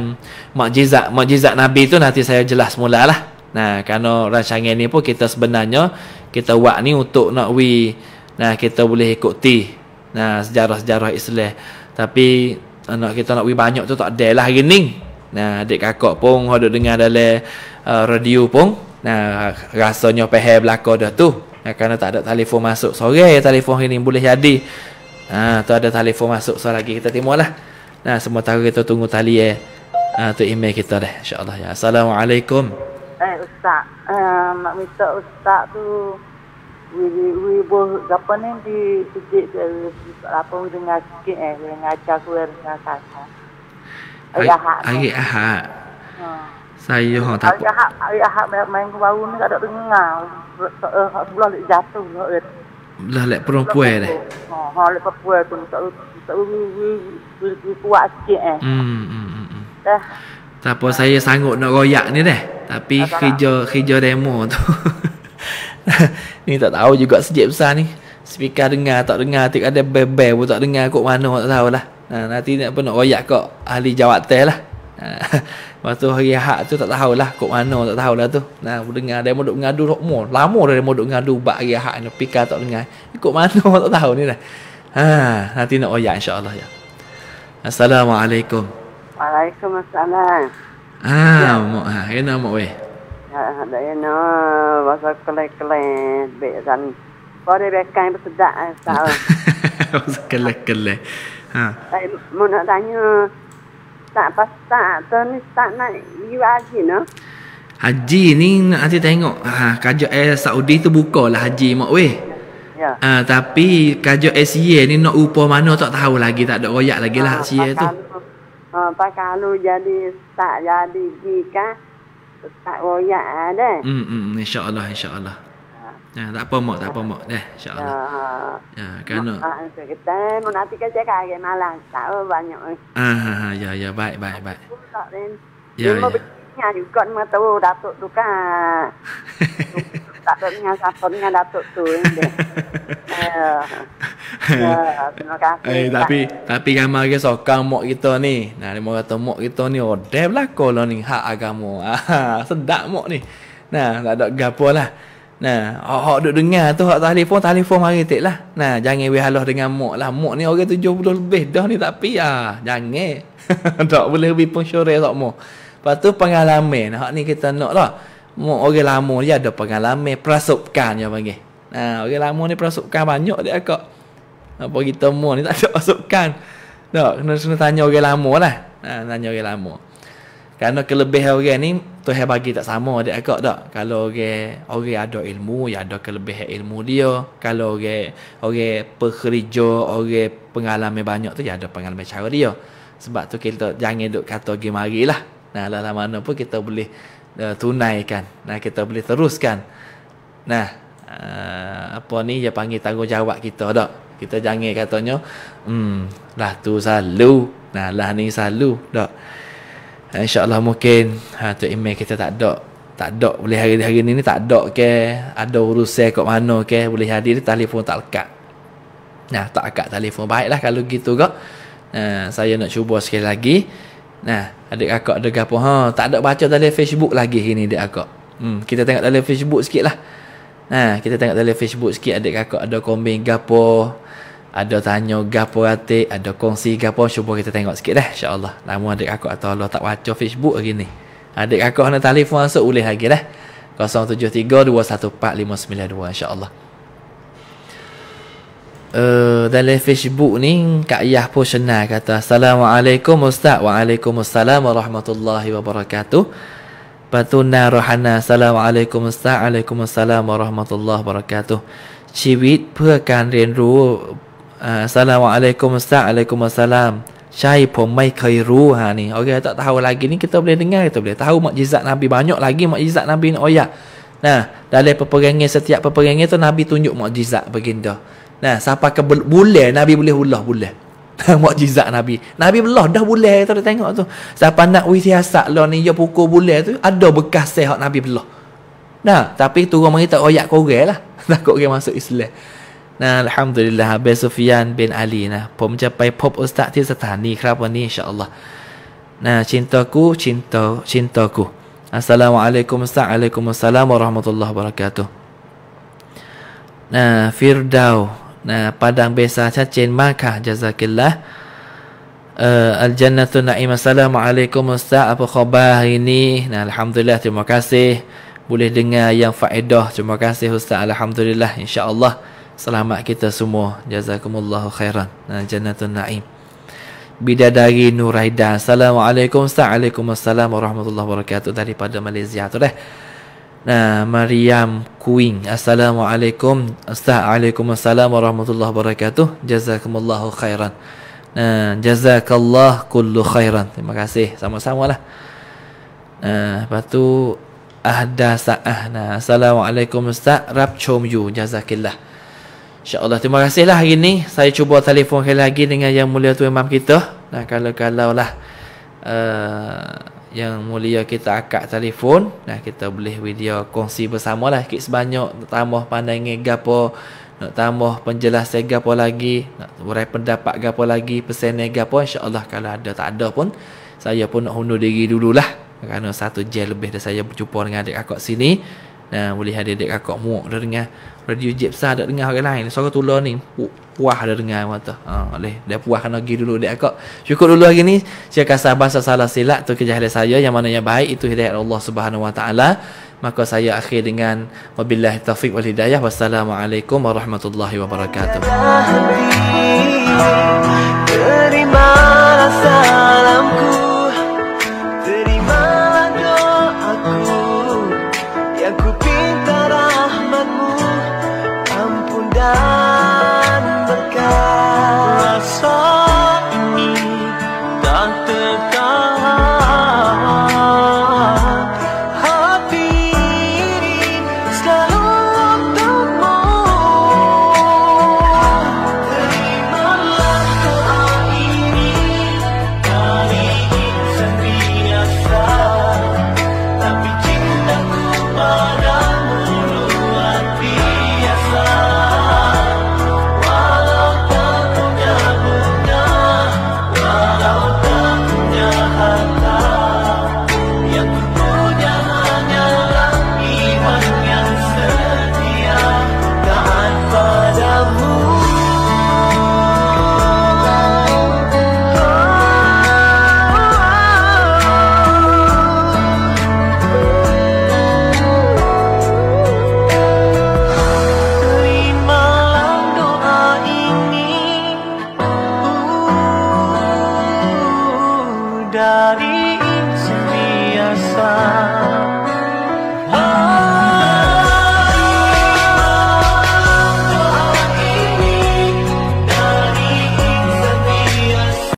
makjizat. Makjizat Nabi tu nanti saya jelas mulalah. Nah, kerana rancangan ni pun kita sebenarnya kita buat ni untuk nak we nah kita boleh ikuti nah sejarah-sejarah Islam. Tapi anak kita nak we banyak tu tak ada lah hari Nah, adik kakak pun ada dengar dalam uh, radio pun. Nah, rasanya pehe belaka dah tu. Nah, kerana tak ada telefon masuk sore telefon ini boleh jadi. Nah, tu ada telefon masuk so lagi kita timur lah. Nah, semua tahu kita tunggu tali eh. Ah, tu email kita dah. InsyaAllah ya. Assalamualaikum eh ustaz um, eh, nak minta ustaz tu we we, boh apa ni di sikit apa dengar sikit eh dengan cakap we dengar kata ayah ayah ha saya ha tak ayah ayah main ke baru ni tak ada dengar sebelah lek jatuh lah lek perempuan dah eh? ha, ha lek perempuan pun tak tak we we kuat sikit eh hmm hmm hmm dah hmm. eh. tak apa saya sanggup nak royak ni dah tapi hijau hijau demo tu. (laughs) ni tak tahu juga sejak besar ni. Speaker dengar tak dengar. Tik ada bebe pun tak dengar. Kok mana tak tahulah. Ha, nanti nak pun nak royak kok. Ahli jawab tel lah. Ha, (laughs) lepas tu hari hak tu tak tahulah. Kok mana tak tahulah tu. Nah, ha, dengar demo duk mengadu tak mo, Lama dah demo duk mengadu. Bak hari hak ni. Speaker tak dengar. Eh, kok mana (laughs) tak tahu ni lah. Ha, nanti nak royak insyaAllah ya. Assalamualaikum. Waalaikumsalam. Ha, ah, ya. mok ha, ah, kena mok weh. Ha, ada kena bahasa kelai-kelai be san. Pore be kain besedak eh, tau. Bahasa (laughs) kelai-kelai. Ha. Ai eh, mun nak tanya tak pasta tu ni tak nak iwaji no. Haji ni nanti tengok ha, Kajak air Saudi tu bukalah haji mak weh Ya. Ha, tapi kajak Sia ni nak upah mana tak tahu lagi tak ada royak lagi lah ha, ah, SEA tu. Ha, pas kalau jadi tak jadi jika tak royak ada. Hmm, hmm, insyaallah, insyaallah. Ya, ha, tak apa mak, tak apa mak. Dah, insyaallah. Ya, ha, kan. Ah, kita nanti kan cakap ke malam. Tak banyak. Ah, ha, ha, ya, ya, baik, baik, baik. Ya, ya nya juga nama tahu datuk tu kan. (laughs) Datuk nya satunya datuk tu. Ya. (laughs) Eh tapi tapi gambar ke sokong mok kita ni. Nah ni mok kata mok kita ni odeh oh, belako lah ni hak agama. (laughs) Ah, Sedap mok ni. Nah tak ada gapo lah. Nah, hak hak duk dengar tu hak telefon telefon mari tik lah. Nah, jangan we dengan mok lah. Mok ni orang 70 lebih dah ni tapi ah, jangan. tak boleh we pun syore sok mok. Lepas tu pengalaman. Hak ni kita nak lah. Orang lama dia ada pengalaman. Perasukan dia panggil. Ha, orang lama ni perasukan banyak dia kak. Apa kita mu ni tak ada perasukan. Tak, kena, kena tanya orang lama lah. Ha, tanya orang lama. Kerana kelebihan orang ni. Tuhan bagi tak sama dia kak tak. Kalau orang, orang ada ilmu. Ya ada kelebihan ilmu dia. Kalau orang, orang pekerja. Orang pengalaman banyak tu. Ya ada pengalaman cara dia. Sebab tu kita jangan duk kata pergi lah. Nah, lah mana pun kita boleh uh, tunaikan. Nah, kita boleh teruskan. Nah, uh, apa ni dia panggil tanggungjawab kita dak? Kita jangan katanya, hmm, lah tu selalu. Nah, lah ni selalu dak. Eh, InsyaAllah mungkin ha, tu email kita tak ada tak ada boleh hari-hari ni ni tak ada ke ada urusan kat mana ke boleh hadir telefon tak lekat nah tak lekat telefon baiklah kalau gitu ke uh, saya nak cuba sekali lagi Nah, adik akak ada apa? Ha, tak ada baca dalam Facebook lagi ini adik akak. Hmm, kita tengok dalam Facebook sikitlah. Nah, kita tengok dalam Facebook sikit adik akak ada komen gapo. Ada tanya gapo rate, ada kongsi gapo. Cuba kita tengok sikit dah insya-Allah. Lama adik akak atau Allah tak baca Facebook lagi ni. Adik akak nak telefon masuk boleh lagi dah. 0732145592 insya-Allah uh, dalam Facebook ni Kak Yah pun senang kata Assalamualaikum Ustaz Waalaikumsalam Warahmatullahi Wabarakatuh Patuna Rohana Assalamualaikum Ustaz Waalaikumsalam Warahmatullahi Wabarakatuh Ciwit เพื่อการเรียนรู้ eh, Assalamualaikum Ustaz Waalaikumsalam, Waalaikumsalam. Syai pun ha, ไม่เคยรู้ฮะนี่โอเค tak tahu lagi ni kita boleh dengar kita boleh tahu mukjizat Nabi banyak lagi mukjizat Nabi ni oh ya Nah, dalam peperangan setiap peperangan tu Nabi tunjuk mukjizat baginda. Nah, sampai ke bulan Nabi boleh ulah bulan. (laughs) Mukjizat Nabi. Nabi belah dah boleh tu dah tengok tu. Siapa nak wisi asak lah ni, dia pukul boleh tu, ada bekas hak Nabi belah. Nah, tapi tu turun mari tak royak oh, korang lah. (laughs) Takut orang masuk Islam. Nah, Alhamdulillah, Habib Sufyan bin Ali nah. Pun mencapai pop ustaz di setani kerap ni, Allah. Nah, cintaku, cinta, cintaku. Assalamualaikum, ustaz. Waalaikumsalam, warahmatullahi wabarakatuh. Nah, Firdaus. Nah, Nah, padang besa eh, naim apa alhamdulillah, terima kasih. boleh dengar yang faedah terima kasih ustaz alhamdulillah insya Allah selamat kita semua jazakumullahu khairan nah jannatul naim bidadari nuraida assalamualaikum ustaz alaikumussalam warahmatullahi wabarakatuh daripada malaysia tu dah eh. Nah, Maryam Kuing. Assalamualaikum. Assalamualaikum warahmatullahi wabarakatuh. Jazakumullahu khairan. Nah, jazakallah kullu khairan. Terima kasih. Sama-sama lah. Nah, lepas tu Ahda Sa'ah. Nah, Assalamualaikum Ustaz. Rab Chom Yu. Jazakillah. InsyaAllah. Terima kasihlah hari ni. Saya cuba telefon sekali lagi dengan yang mulia tu imam kita. Nah, kalau-kalau lah. Uh, yang mulia kita akak telefon nah kita boleh video kongsi bersama lah sikit sebanyak nak tambah pandangnya gapo nak tambah penjelasan gapo lagi nak urai pendapat gapo lagi pesan gapo insyaallah kalau ada tak ada pun saya pun nak hundur diri dululah kerana satu je lebih dah saya berjumpa dengan adik akak sini nah boleh ada adik akak muak dah dengar radio jepsa dah dengar orang lain suara tular ni Puah, ada dengar mata. Ha, boleh. Dia puas kena pergi dulu dia akak. Syukur dulu hari ni. Saya akan sabar salah silap tu kejahilan saya yang mana yang baik itu hidayah Allah Subhanahu Wa Taala. Maka saya akhir dengan wabillahi taufik wal hidayah. Wassalamualaikum warahmatullahi wabarakatuh. Terima kasih.